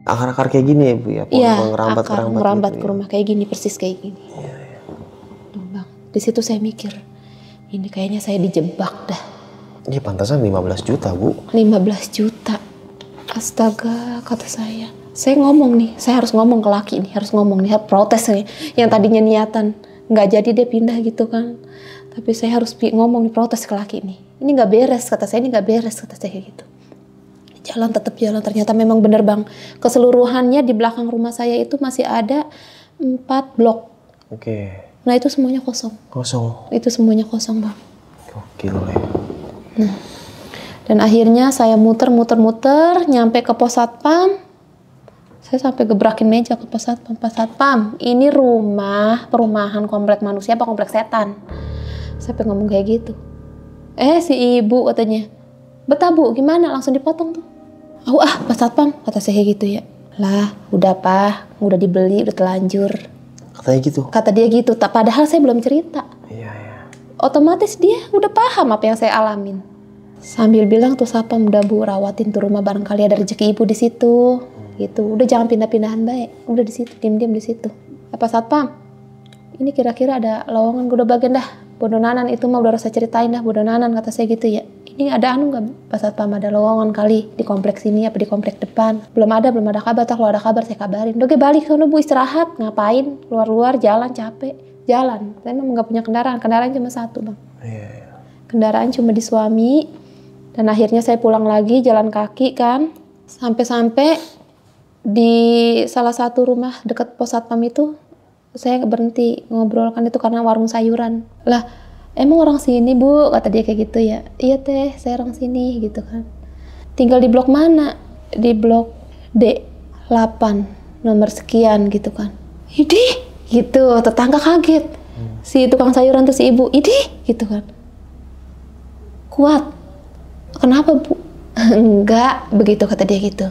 Akar-akar kayak gini ya bu ya, Iya. akar ngerambat, gitu, ke ya. rumah kayak gini persis kayak gini. Ya, di situ saya mikir, ini kayaknya saya dijebak dah. Ya pantasan 15 juta, Bu. 15 juta. Astaga, kata saya. Saya ngomong nih, saya harus ngomong ke laki nih, harus ngomong nih, harus protes nih. Yang tadinya niatan, nggak jadi dia pindah gitu kan. Tapi saya harus ngomong nih, protes ke laki nih. Ini nggak beres, kata saya, ini nggak beres, kata saya gitu jalan tetap jalan ternyata memang bener bang keseluruhannya di belakang rumah saya itu masih ada empat blok oke okay. Nah itu semuanya kosong. Kosong. Itu semuanya kosong bang. Oke Gokil ya. Nah. Dan akhirnya saya muter-muter-muter, nyampe ke pos satpam. Saya sampai gebrakin meja ke pos satpam. Pos satpam, ini rumah perumahan komplek manusia apa komplek setan? Saya pengen ngomong kayak gitu. Eh si ibu katanya, betah bu, gimana? Langsung dipotong tuh. Oh ah, pas satpam, kata saya gitu ya. Lah, udah apa? Udah dibeli, udah telanjur. Katanya gitu. Kata dia gitu. tak Padahal saya belum cerita. Iya, iya. Otomatis dia udah paham apa yang saya alamin. Sambil bilang tuh siapa udah bu rawatin tuh rumah barangkali ada rezeki ibu di situ. Gitu. Udah jangan pindah-pindahan baik. Udah di situ, diam-diam di situ. Apa satpam? Ini kira-kira ada lowongan gue udah bagian dah. donanan itu mah udah rasa ceritain dah donanan kata saya gitu ya ini ada anu nggak Pak Satpam ada lowongan kali di kompleks ini apa di kompleks depan belum ada belum ada kabar tak kalau ada kabar saya kabarin doge balik sana bu istirahat ngapain luar luar jalan capek jalan saya memang nggak punya kendaraan kendaraan cuma satu bang yeah. Iya. kendaraan cuma di suami dan akhirnya saya pulang lagi jalan kaki kan sampai-sampai di salah satu rumah dekat pos satpam itu saya berhenti ngobrol kan itu karena warung sayuran lah emang orang sini bu kata dia kayak gitu ya iya teh saya orang sini gitu kan tinggal di blok mana di blok D 8 nomor sekian gitu kan Idi? gitu tetangga kaget hmm. si tukang sayuran tuh si ibu Idi? gitu kan kuat kenapa bu enggak begitu kata dia gitu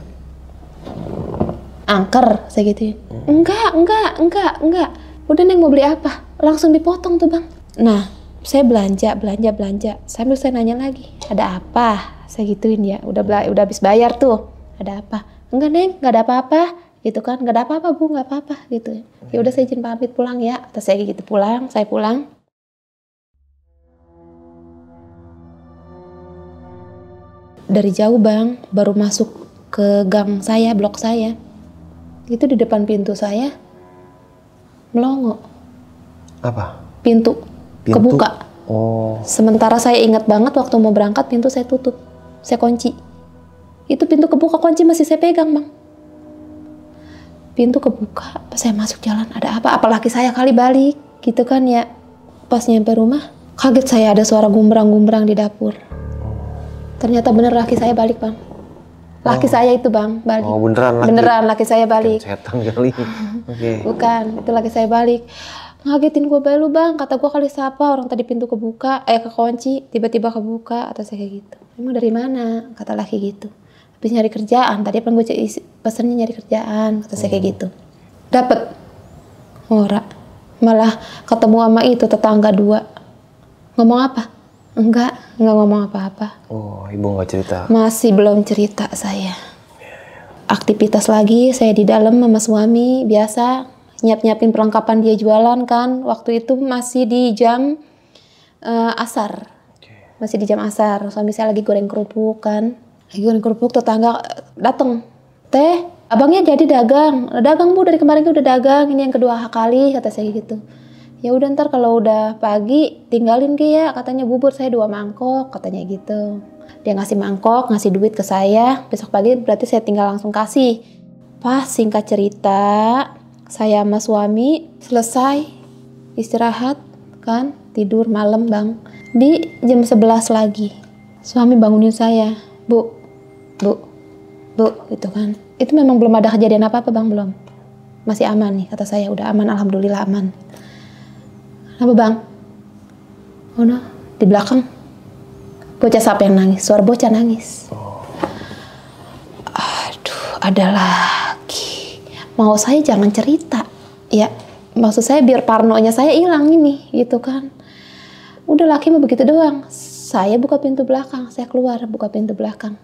angker saya gitu ya. hmm. enggak enggak enggak enggak udah neng mau beli apa langsung dipotong tuh bang nah saya belanja belanja belanja sambil saya nanya lagi ada apa saya gituin ya udah bela udah habis bayar tuh ada apa enggak neng nggak ada apa-apa gitu kan nggak ada apa-apa bu nggak apa-apa gitu ya udah saya izin pamit pulang ya Atau saya gitu pulang saya pulang dari jauh bang baru masuk ke gang saya blok saya itu di depan pintu saya melongo apa pintu pintu. kebuka. Oh. Sementara saya ingat banget waktu mau berangkat pintu saya tutup, saya kunci. Itu pintu kebuka kunci masih saya pegang bang. Pintu kebuka, pas saya masuk jalan ada apa? Apalagi saya kali balik, gitu kan ya. Pas nyampe rumah, kaget saya ada suara gumbrang-gumbrang di dapur. Ternyata bener laki saya balik bang. Laki oh. saya itu bang balik. Oh beneran laki. Beneran laki saya balik. Setan kali. Oke. Okay. Bukan, itu laki saya balik ngagetin gue baru bang kata gue kali siapa orang tadi pintu kebuka eh kekunci tiba-tiba kebuka atau saya kayak gitu emang dari mana kata laki gitu habis nyari kerjaan tadi apa gue pesennya nyari kerjaan kata saya kayak hmm. gitu dapet ora malah ketemu sama itu tetangga dua ngomong apa enggak enggak ngomong apa-apa oh ibu nggak cerita masih belum cerita saya iya, iya. aktivitas lagi saya di dalam sama suami biasa nyiap-nyiapin perlengkapan dia jualan kan. Waktu itu masih di jam uh, asar. Masih di jam asar. Suami saya lagi goreng kerupuk kan. Lagi goreng kerupuk tetangga eh, dateng Teh, abangnya jadi dagang. Dagang Bu dari kemarin kan udah dagang. Ini yang kedua kali kata saya gitu. Ya udah ntar kalau udah pagi tinggalin ke ya katanya bubur saya dua mangkok katanya gitu. Dia ngasih mangkok, ngasih duit ke saya. Besok pagi berarti saya tinggal langsung kasih. Pas singkat cerita, saya sama suami selesai istirahat kan tidur malam bang di jam 11 lagi suami bangunin saya bu bu bu itu kan itu memang belum ada kejadian apa apa bang belum masih aman nih kata saya udah aman alhamdulillah aman apa bang oh no di belakang bocah siapa yang nangis suara bocah nangis oh. aduh adalah mau saya jangan cerita ya maksud saya biar parnonya saya hilang ini gitu kan udah laki mau begitu doang saya buka pintu belakang saya keluar buka pintu belakang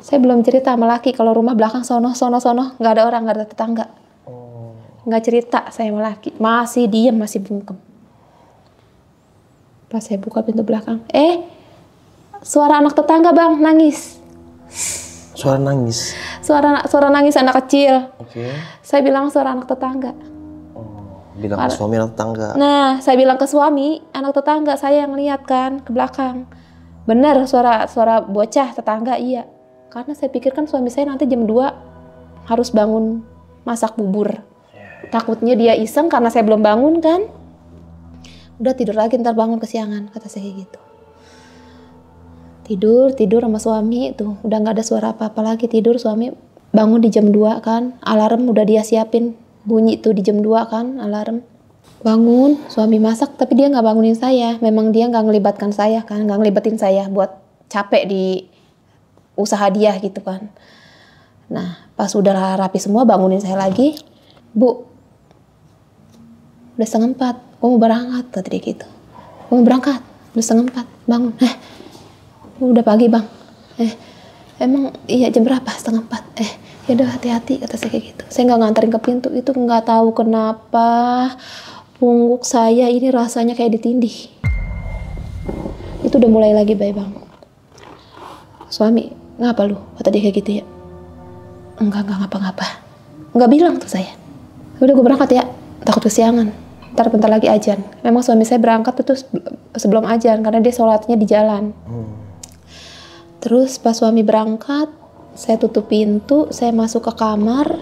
saya belum cerita sama laki kalau rumah belakang sono sono sono nggak ada orang nggak ada tetangga oh. nggak cerita saya sama laki masih diem masih bungkem pas saya buka pintu belakang eh suara anak tetangga bang nangis Suara nangis. Suara suara nangis anak kecil. Oke. Okay. Saya bilang suara anak tetangga. Oh, bilang Para, ke suami anak tetangga. Nah, saya bilang ke suami, anak tetangga saya yang lihat kan ke belakang. Benar suara suara bocah tetangga iya. Karena saya pikirkan suami saya nanti jam 2 harus bangun masak bubur. Takutnya dia iseng karena saya belum bangun kan. Udah tidur lagi ntar bangun kesiangan kata saya gitu tidur tidur sama suami itu udah nggak ada suara apa-apa lagi tidur suami bangun di jam 2 kan alarm udah dia siapin bunyi tuh di jam 2 kan alarm bangun suami masak tapi dia nggak bangunin saya memang dia nggak ngelibatkan saya kan nggak ngelibatin saya buat capek di usaha dia gitu kan nah pas udah rapi semua bangunin saya lagi bu udah setengah empat kamu berangkat tadi gitu kamu berangkat udah setengah empat bangun eh Oh, udah pagi bang eh emang iya jam berapa setengah empat eh ya udah hati-hati kata saya kayak gitu saya nggak nganterin ke pintu itu nggak tahu kenapa punggung saya ini rasanya kayak ditindih itu udah mulai lagi baik bang suami ngapa lu kata dia kayak gitu ya enggak enggak ngapa-ngapa enggak bilang tuh saya ya udah gue berangkat ya takut kesiangan ntar bentar lagi ajan memang suami saya berangkat tuh sebelum ajan karena dia sholatnya di jalan hmm Terus pas suami berangkat, saya tutup pintu, saya masuk ke kamar,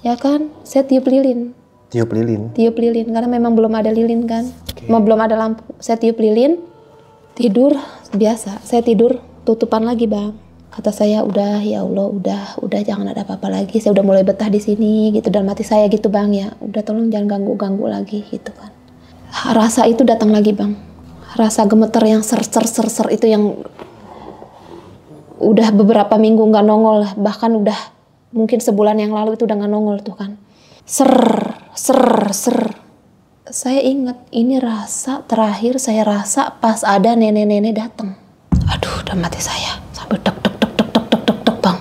ya kan? Saya tiup lilin. Tiup lilin. Tiup lilin karena memang belum ada lilin kan. Okay. belum ada lampu. Saya tiup lilin. Tidur biasa. Saya tidur tutupan lagi, Bang. Kata saya udah ya Allah, udah, udah jangan ada apa-apa lagi. Saya udah mulai betah di sini gitu dan mati saya gitu, Bang ya. Udah tolong jangan ganggu-ganggu lagi gitu kan. Rasa itu datang lagi, Bang. Rasa gemeter yang ser ser ser ser itu yang udah beberapa minggu nggak nongol bahkan udah mungkin sebulan yang lalu itu udah nggak nongol tuh kan ser ser ser saya ingat ini rasa terakhir saya rasa pas ada nenek-nenek datang aduh udah mati saya sampai deg deg deg deg deg deg deg deg bang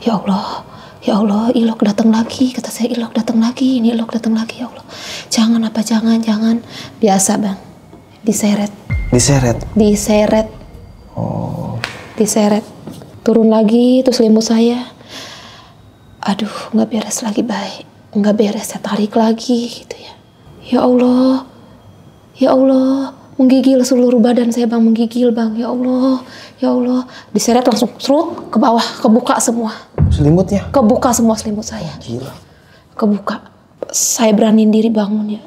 ya Allah ya Allah ilok datang lagi kata saya ilok datang lagi ini ilok datang lagi ya Allah jangan apa jangan jangan biasa bang diseret diseret diseret oh diseret turun lagi itu selimut saya aduh nggak beres lagi baik nggak beres saya tarik lagi gitu ya ya Allah ya Allah menggigil seluruh badan saya bang menggigil bang ya Allah ya Allah diseret langsung serut ke bawah kebuka semua selimutnya kebuka semua selimut saya gila kebuka saya beraniin diri bangun ya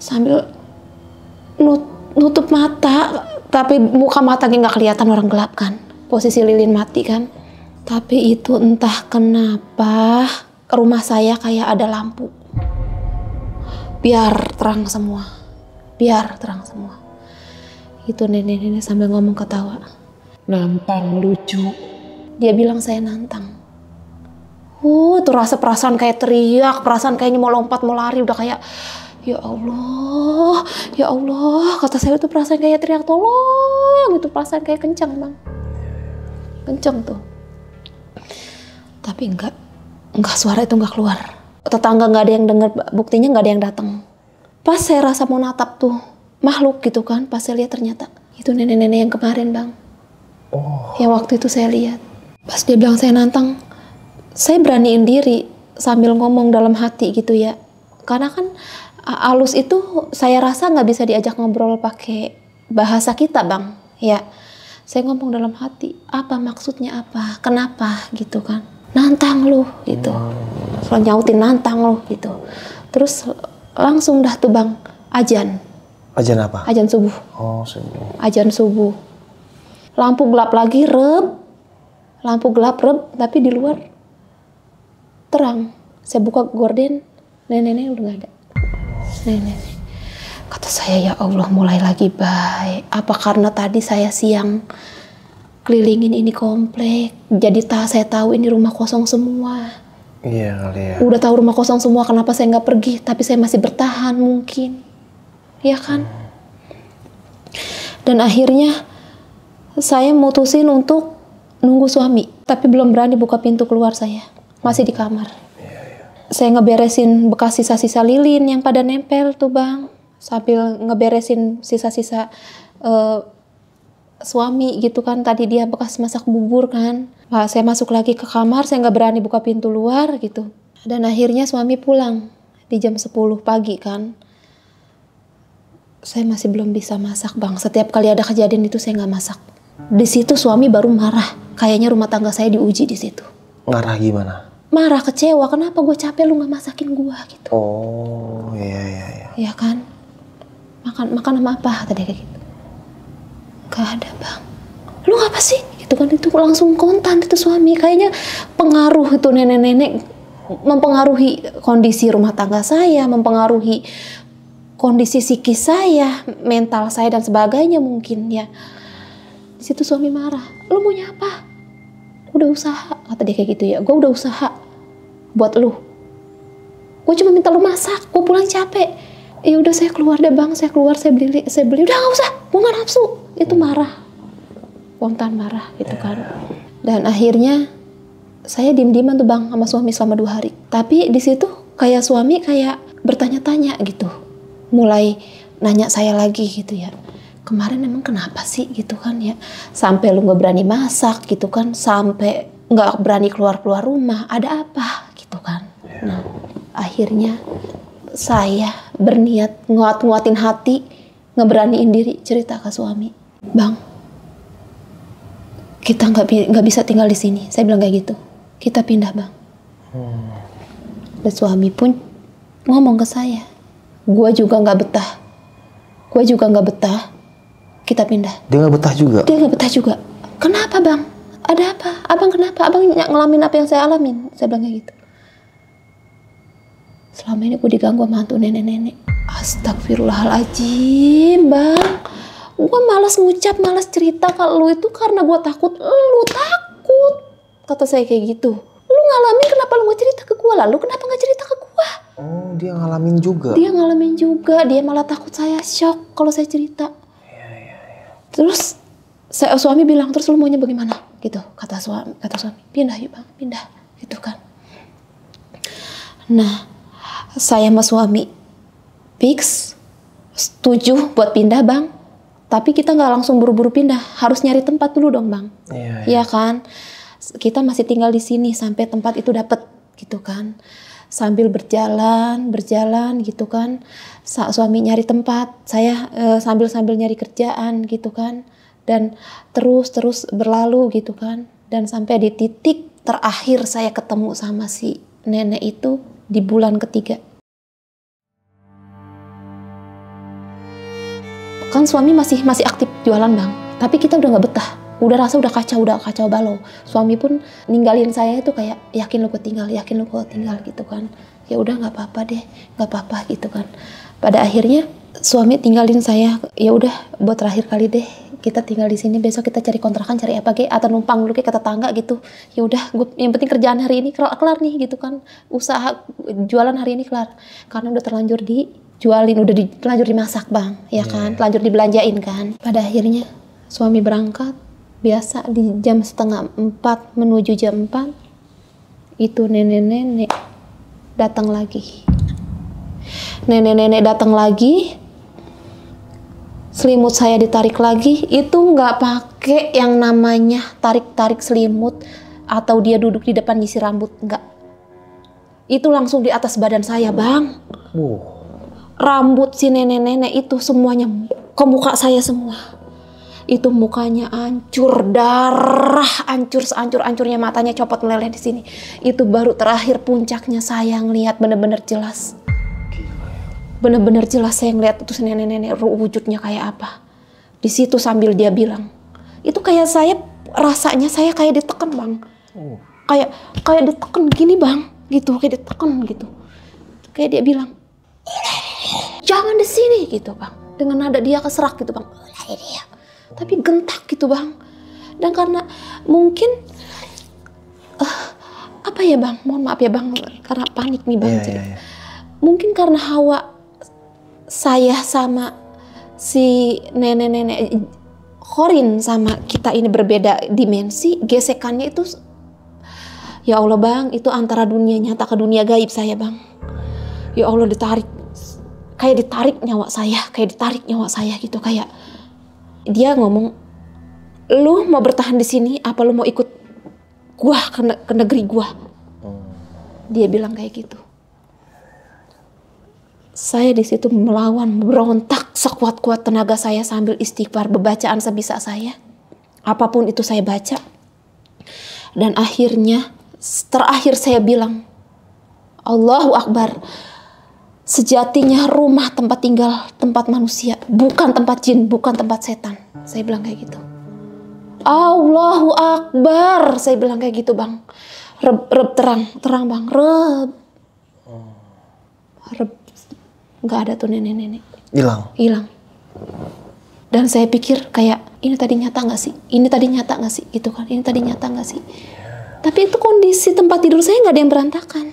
sambil nut nutup mata tapi muka matanya nggak kelihatan orang gelap kan. Posisi lilin mati kan. Tapi itu entah kenapa rumah saya kayak ada lampu. Biar terang semua. Biar terang semua. Itu nenek-nenek sambil ngomong ketawa. Nantang lucu. Dia bilang saya nantang. Uh, tuh rasa perasaan kayak teriak, perasaan kayaknya mau lompat, mau lari, udah kayak ya Allah ya Allah kata saya itu perasaan kayak teriak tolong itu perasaan kayak kencang bang kencang tuh tapi enggak enggak suara itu enggak keluar tetangga enggak ada yang dengar buktinya enggak ada yang datang pas saya rasa mau natap tuh makhluk gitu kan pas saya lihat ternyata itu nenek-nenek yang kemarin bang oh. yang waktu itu saya lihat pas dia bilang saya nantang saya beraniin diri sambil ngomong dalam hati gitu ya karena kan alus itu saya rasa nggak bisa diajak ngobrol pakai bahasa kita bang ya saya ngomong dalam hati apa maksudnya apa kenapa gitu kan nantang lu gitu hmm. selalu nyautin nantang lu gitu terus langsung dah tuh bang ajan ajan apa ajan subuh oh subuh ajan subuh lampu gelap lagi reb lampu gelap reb tapi di luar terang saya buka gorden nenek-nenek udah nggak ada Nih, nih, Kata saya, ya Allah mulai lagi baik. Apa karena tadi saya siang kelilingin ini komplek. Jadi tak saya tahu ini rumah kosong semua. Iya kali ya. Udah tahu rumah kosong semua, kenapa saya nggak pergi? Tapi saya masih bertahan mungkin. ya kan? Dan akhirnya saya mutusin untuk nunggu suami. Tapi belum berani buka pintu keluar saya. Masih di kamar saya ngeberesin bekas sisa-sisa lilin yang pada nempel tuh bang sambil ngeberesin sisa-sisa uh, suami gitu kan tadi dia bekas masak bubur kan Wah, saya masuk lagi ke kamar saya nggak berani buka pintu luar gitu dan akhirnya suami pulang di jam 10 pagi kan saya masih belum bisa masak bang setiap kali ada kejadian itu saya nggak masak di situ suami baru marah kayaknya rumah tangga saya diuji di situ marah gimana marah kecewa kenapa gue capek lu nggak masakin gue gitu oh iya iya iya iya kan makan makan sama apa tadi kayak gitu gak ada bang lu apa sih gitu kan itu langsung kontan itu suami kayaknya pengaruh itu nenek-nenek mempengaruhi kondisi rumah tangga saya mempengaruhi kondisi psikis saya mental saya dan sebagainya mungkin ya di situ suami marah lu punya apa udah usaha kata dia kayak gitu ya gue udah usaha buat lu gue cuma minta lu masak gue pulang capek ya udah saya keluar deh bang saya keluar saya beli saya beli udah gak usah gue nggak nafsu itu hmm. marah Wong Tan marah gitu ya. kan dan akhirnya saya diem-dieman tuh bang sama suami selama dua hari tapi di situ kayak suami kayak bertanya-tanya gitu mulai nanya saya lagi gitu ya kemarin emang kenapa sih gitu kan ya sampai lu nggak berani masak gitu kan sampai nggak berani keluar keluar rumah ada apa gitu kan ya. nah akhirnya saya berniat nguat-nguatin hati ngeberaniin diri cerita ke suami bang kita nggak nggak bisa tinggal di sini saya bilang kayak gitu kita pindah bang hmm. dan suami pun ngomong ke saya gue juga nggak betah gue juga nggak betah kita pindah. Dia nggak betah juga. Dia nggak betah juga. Kenapa bang? Ada apa? Abang kenapa? Abang ngalamin apa yang saya alamin? Saya bilang kayak gitu. Selama ini aku diganggu sama hantu nenek-nenek. Astagfirullahaladzim, bang. Gue malas ngucap, malas cerita kalau lu itu karena gue takut. Lu takut. Kata saya kayak gitu. Lu ngalamin kenapa lu gak cerita ke gue? Lalu kenapa gak cerita ke gue? Oh, dia ngalamin juga? Dia ngalamin juga. Dia malah takut saya shock kalau saya cerita terus saya suami bilang terus lu maunya bagaimana gitu kata suami kata suami pindah yuk bang pindah gitu kan nah saya sama suami fix setuju buat pindah bang tapi kita nggak langsung buru-buru pindah harus nyari tempat dulu dong bang iya, iya. ya kan kita masih tinggal di sini sampai tempat itu dapet gitu kan sambil berjalan berjalan gitu kan Sa suami nyari tempat saya eh, sambil sambil nyari kerjaan gitu kan dan terus terus berlalu gitu kan dan sampai di titik terakhir saya ketemu sama si nenek itu di bulan ketiga kan suami masih masih aktif jualan bang tapi kita udah nggak betah udah rasa udah kacau udah kacau balau suami pun ninggalin saya itu kayak yakin lu tinggal yakin lu tinggal gitu kan ya udah nggak apa-apa deh nggak apa-apa gitu kan pada akhirnya suami tinggalin saya ya udah buat terakhir kali deh kita tinggal di sini besok kita cari kontrakan cari apa ge atau numpang dulu ke tangga gitu ya udah yang penting kerjaan hari ini kelar, kelar nih gitu kan usaha jualan hari ini kelar karena udah terlanjur dijualin udah di, terlanjur dimasak bang ya yeah. kan terlanjur dibelanjain kan pada akhirnya suami berangkat biasa di jam setengah empat menuju jam empat itu nenek-nenek datang lagi nenek-nenek datang lagi selimut saya ditarik lagi itu nggak pakai yang namanya tarik-tarik selimut atau dia duduk di depan isi rambut nggak itu langsung di atas badan saya bang rambut si nenek-nenek itu semuanya ke muka saya semua itu mukanya hancur darah hancur seancur ancurnya matanya copot meleleh di sini itu baru terakhir puncaknya saya ngelihat bener-bener jelas bener-bener jelas saya ngelihat itu nenek-nenek wujudnya kayak apa di situ sambil dia bilang itu kayak saya rasanya saya kayak ditekan bang kayak kayak ditekan gini bang gitu kayak ditekan gitu kayak dia bilang jangan di sini gitu bang dengan nada dia keserak gitu bang tapi gentak gitu bang dan karena mungkin uh, apa ya bang mohon maaf ya bang karena panik nih bang yeah, yeah, yeah. mungkin karena hawa saya sama si nenek-nenek Korin sama kita ini berbeda dimensi gesekannya itu ya Allah bang itu antara dunia nyata ke dunia gaib saya bang ya Allah ditarik kayak ditarik nyawa saya kayak ditarik nyawa saya gitu kayak dia ngomong, lu mau bertahan di sini apa lu mau ikut gua ke, ne ke negeri gua? Oh. Dia bilang kayak gitu. Saya di situ melawan, berontak sekuat-kuat tenaga saya sambil istighfar, bebacaan sebisa saya. Apapun itu saya baca. Dan akhirnya, terakhir saya bilang, Allahu Akbar, sejatinya rumah tempat tinggal tempat manusia, bukan tempat jin, bukan tempat setan. Saya bilang kayak gitu. Allahu Akbar, saya bilang kayak gitu bang. Reb, reb terang, terang bang, reb, reb, nggak ada tuh nenek-nenek. Hilang. Hilang. Dan saya pikir kayak ini tadi nyata nggak sih? Ini tadi nyata nggak sih? Gitu kan? Ini tadi nyata nggak sih? Tapi itu kondisi tempat tidur saya nggak ada yang berantakan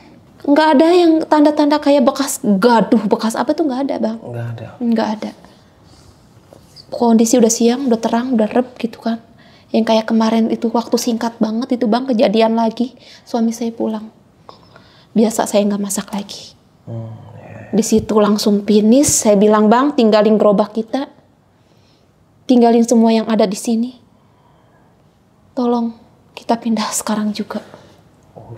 nggak ada yang tanda-tanda kayak bekas gaduh, bekas apa tuh nggak ada bang? Nggak ada. Nggak ada. Kondisi udah siang, udah terang, udah rep gitu kan. Yang kayak kemarin itu waktu singkat banget itu bang kejadian lagi suami saya pulang. Biasa saya nggak masak lagi. Hmm, yeah. Di situ langsung finish. Saya bilang bang tinggalin gerobak kita, tinggalin semua yang ada di sini. Tolong kita pindah sekarang juga. Oh.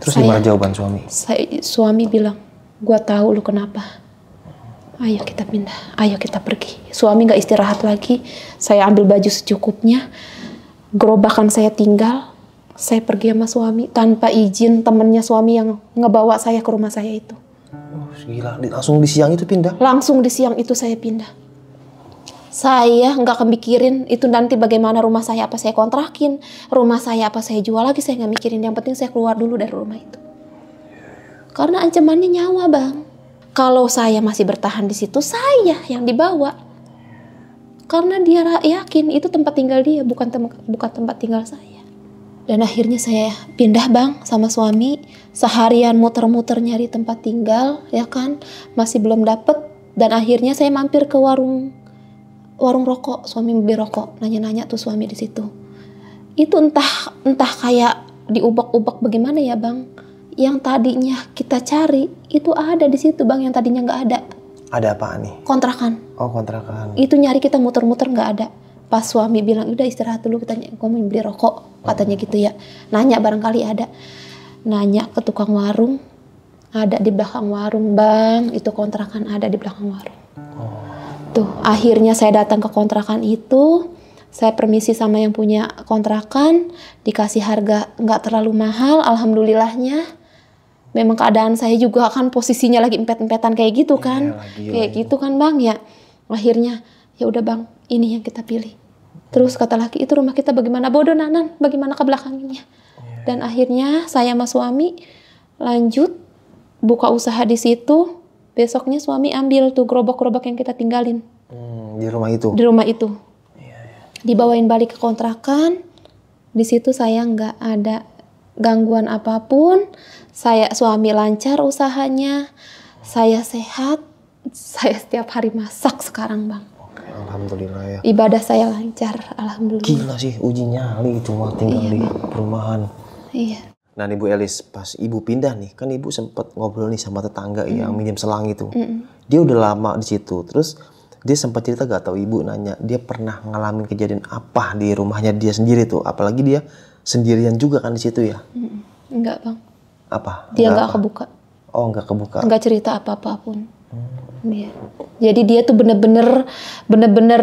Terus saya, gimana jawaban suami? Saya, suami bilang, gua tahu lu kenapa. Ayo kita pindah, ayo kita pergi. Suami gak istirahat lagi. Saya ambil baju secukupnya. Gerobakan saya tinggal. Saya pergi sama suami tanpa izin temennya suami yang ngebawa saya ke rumah saya itu. Oh, gila, langsung di siang itu pindah? Langsung di siang itu saya pindah saya nggak kepikirin itu nanti bagaimana rumah saya apa saya kontrakin rumah saya apa saya jual lagi saya nggak mikirin yang penting saya keluar dulu dari rumah itu karena ancamannya nyawa bang kalau saya masih bertahan di situ saya yang dibawa karena dia yakin itu tempat tinggal dia bukan tem bukan tempat tinggal saya dan akhirnya saya pindah bang sama suami seharian muter-muter nyari tempat tinggal ya kan masih belum dapet dan akhirnya saya mampir ke warung warung rokok suami beli rokok nanya-nanya tuh suami di situ itu entah entah kayak diubek-ubek bagaimana ya bang yang tadinya kita cari itu ada di situ bang yang tadinya nggak ada ada apa nih kontrakan oh kontrakan itu nyari kita muter-muter nggak ada pas suami bilang udah istirahat dulu kita gue mau beli rokok katanya gitu ya nanya barangkali ada nanya ke tukang warung ada di belakang warung bang itu kontrakan ada di belakang warung oh. Tuh, akhirnya saya datang ke kontrakan itu. Saya permisi sama yang punya kontrakan, dikasih harga nggak terlalu mahal, alhamdulillahnya. Memang keadaan saya juga kan posisinya lagi empet-empetan kayak gitu iya, kan. Ya, kayak gitu. gitu kan, Bang, ya. Akhirnya, ya udah, Bang, ini yang kita pilih. Terus kata laki itu rumah kita bagaimana bodoh Nanan, bagaimana ke belakangnya. Iya. Dan akhirnya saya sama suami lanjut buka usaha di situ Besoknya suami ambil tuh gerobak-gerobak yang kita tinggalin. Hmm, di rumah itu. Di rumah itu. yeah, yeah. Dibawain balik ke kontrakan. Di situ saya nggak ada gangguan apapun. Saya suami lancar usahanya. Saya sehat. Saya setiap hari masak sekarang, Bang. alhamdulillah ya. Ibadah saya lancar, alhamdulillah. Gila sih ujinya, nyali cuma tinggal iya, di perumahan. Iya. Nah, Ibu Elis, pas Ibu pindah nih, kan Ibu sempat ngobrol nih sama tetangga mm. yang minjem selang itu. Mm. Dia udah lama di situ. Terus dia sempat cerita gak tau Ibu nanya, dia pernah ngalamin kejadian apa di rumahnya dia sendiri tuh. Apalagi dia sendirian juga kan di situ ya? Mm. Enggak, Bang. Apa? Dia enggak, enggak kebuka. Oh, enggak kebuka. Enggak cerita apa apapun pun. Hmm. Iya. Jadi dia tuh bener-bener bener-bener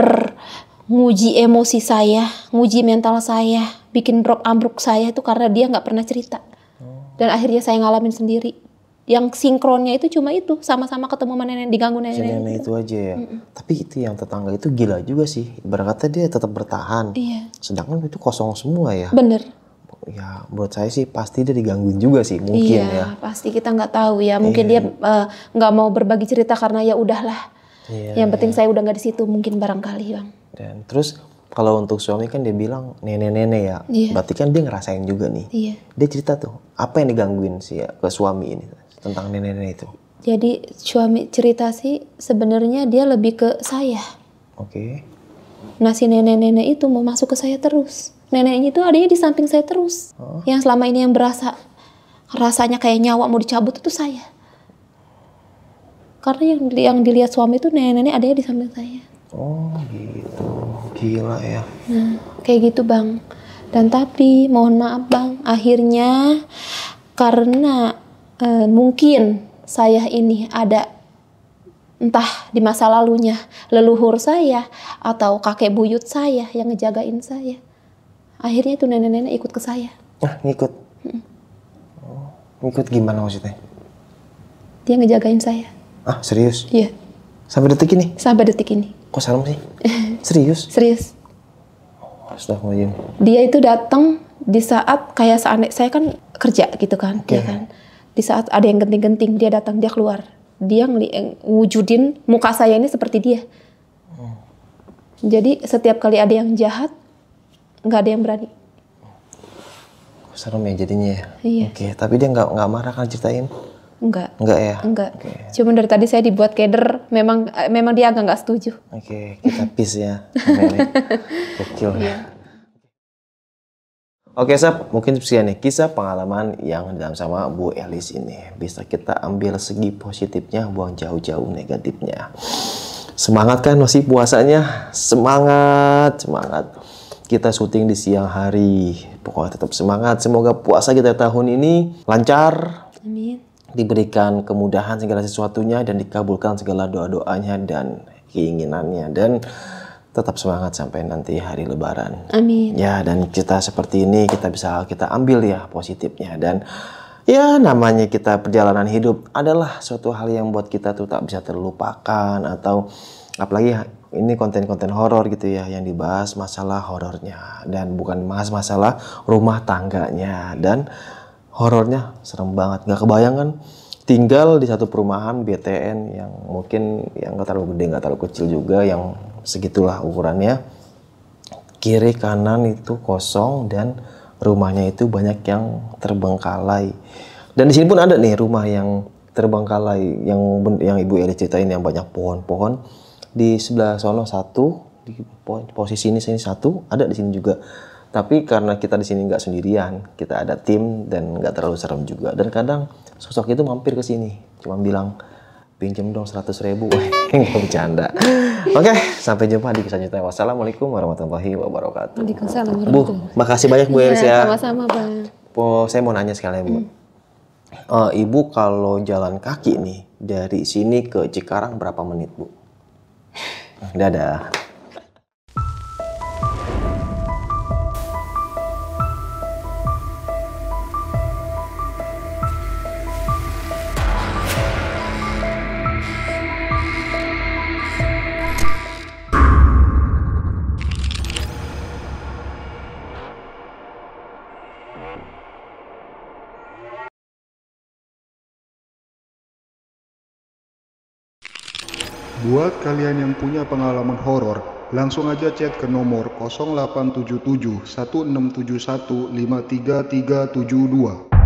nguji emosi saya, nguji mental saya bikin drop ambruk saya itu karena dia nggak pernah cerita oh. dan akhirnya saya ngalamin sendiri yang sinkronnya itu cuma itu sama-sama ketemu sama nenek diganggu nenek, nenek, gitu. nenek itu aja ya mm -mm. tapi itu yang tetangga itu gila juga sih berkata dia tetap bertahan iya. sedangkan itu kosong semua ya bener ya buat saya sih pasti dia digangguin juga sih mungkin iya, ya pasti kita nggak tahu ya mungkin iya. dia eh, nggak uh, mau berbagi cerita karena ya udahlah iya, yang penting saya udah nggak di situ mungkin barangkali bang dan terus kalau untuk suami kan dia bilang nenek-nenek ya, Iya. berarti kan dia ngerasain juga nih. Iya. Dia cerita tuh apa yang digangguin sih ya, ke suami ini tentang nenek-nenek itu. Jadi suami cerita sih sebenarnya dia lebih ke saya. Oke. Okay. Nah nenek-nenek itu mau masuk ke saya terus. Neneknya itu adanya di samping saya terus. Huh? Oh. Yang selama ini yang berasa rasanya kayak nyawa mau dicabut itu saya. Karena yang yang dilihat suami itu nenek-nenek adanya di samping saya. Oh gitu, gila ya. Nah, kayak gitu bang. Dan tapi mohon maaf bang, akhirnya karena e, mungkin saya ini ada entah di masa lalunya leluhur saya atau kakek buyut saya yang ngejagain saya. Akhirnya tuh nenek-nenek ikut ke saya. Ah, ngikut? Hmm. ngikut gimana maksudnya? Dia ngejagain saya. Ah, serius? Iya. Yeah. Sampai detik ini? Sampai detik ini. Kok serem sih? Serius? Serius. Oh, Astagfirullahaladzim. Dia itu datang di saat kayak saat saya kan kerja gitu kan, okay. ya kan. Di saat ada yang genting-genting dia datang dia keluar. Dia eh, wujudin muka saya ini seperti dia. Hmm. Jadi setiap kali ada yang jahat, nggak ada yang berani. Serem ya jadinya ya. Iya. Oke, okay. tapi dia nggak nggak marah kan ceritain? Enggak. Enggak ya? Enggak. Okay. Cuma dari tadi saya dibuat keder, memang eh, memang dia agak nggak setuju. Oke, okay, kita peace ya. Gokil. Ya. Iya. Oke, okay, Sab, mungkin sekian nih ya, kisah pengalaman yang dalam sama Bu Elis ini. Bisa kita ambil segi positifnya, buang jauh-jauh negatifnya. Semangat kan masih puasanya? Semangat, semangat. Kita syuting di siang hari. Pokoknya tetap semangat. Semoga puasa kita tahun ini lancar. Amin diberikan kemudahan segala sesuatunya dan dikabulkan segala doa-doanya dan keinginannya dan tetap semangat sampai nanti hari lebaran. Amin. Ya, dan kita seperti ini kita bisa kita ambil ya positifnya dan ya namanya kita perjalanan hidup adalah suatu hal yang buat kita tuh tak bisa terlupakan atau apalagi ini konten-konten horor gitu ya yang dibahas masalah horornya dan bukan mas masalah rumah tangganya dan horornya serem banget nggak kebayang kan tinggal di satu perumahan BTN yang mungkin yang nggak terlalu gede nggak terlalu kecil juga yang segitulah ukurannya kiri kanan itu kosong dan rumahnya itu banyak yang terbengkalai dan di sini pun ada nih rumah yang terbengkalai yang yang ibu Eli ceritain yang banyak pohon-pohon di sebelah sono satu di posisi ini sini satu ada di sini juga tapi karena kita di sini nggak sendirian, kita ada tim dan nggak terlalu serem juga. Dan kadang sosok itu mampir ke sini, cuma bilang pinjam dong seratus ribu, nggak bercanda. Oke, okay, sampai jumpa di nyata Wassalamualaikum warahmatullahi wabarakatuh. Waalaikumsalam. Bu, makasih banyak Bu Elsa. Iya, ya, sama-sama bang. Oh, saya mau nanya sekali Bu. Hmm. Uh, Ibu kalau jalan kaki nih dari sini ke Cikarang berapa menit Bu? Dadah. Langsung aja chat ke nomor 0877 1671 53372.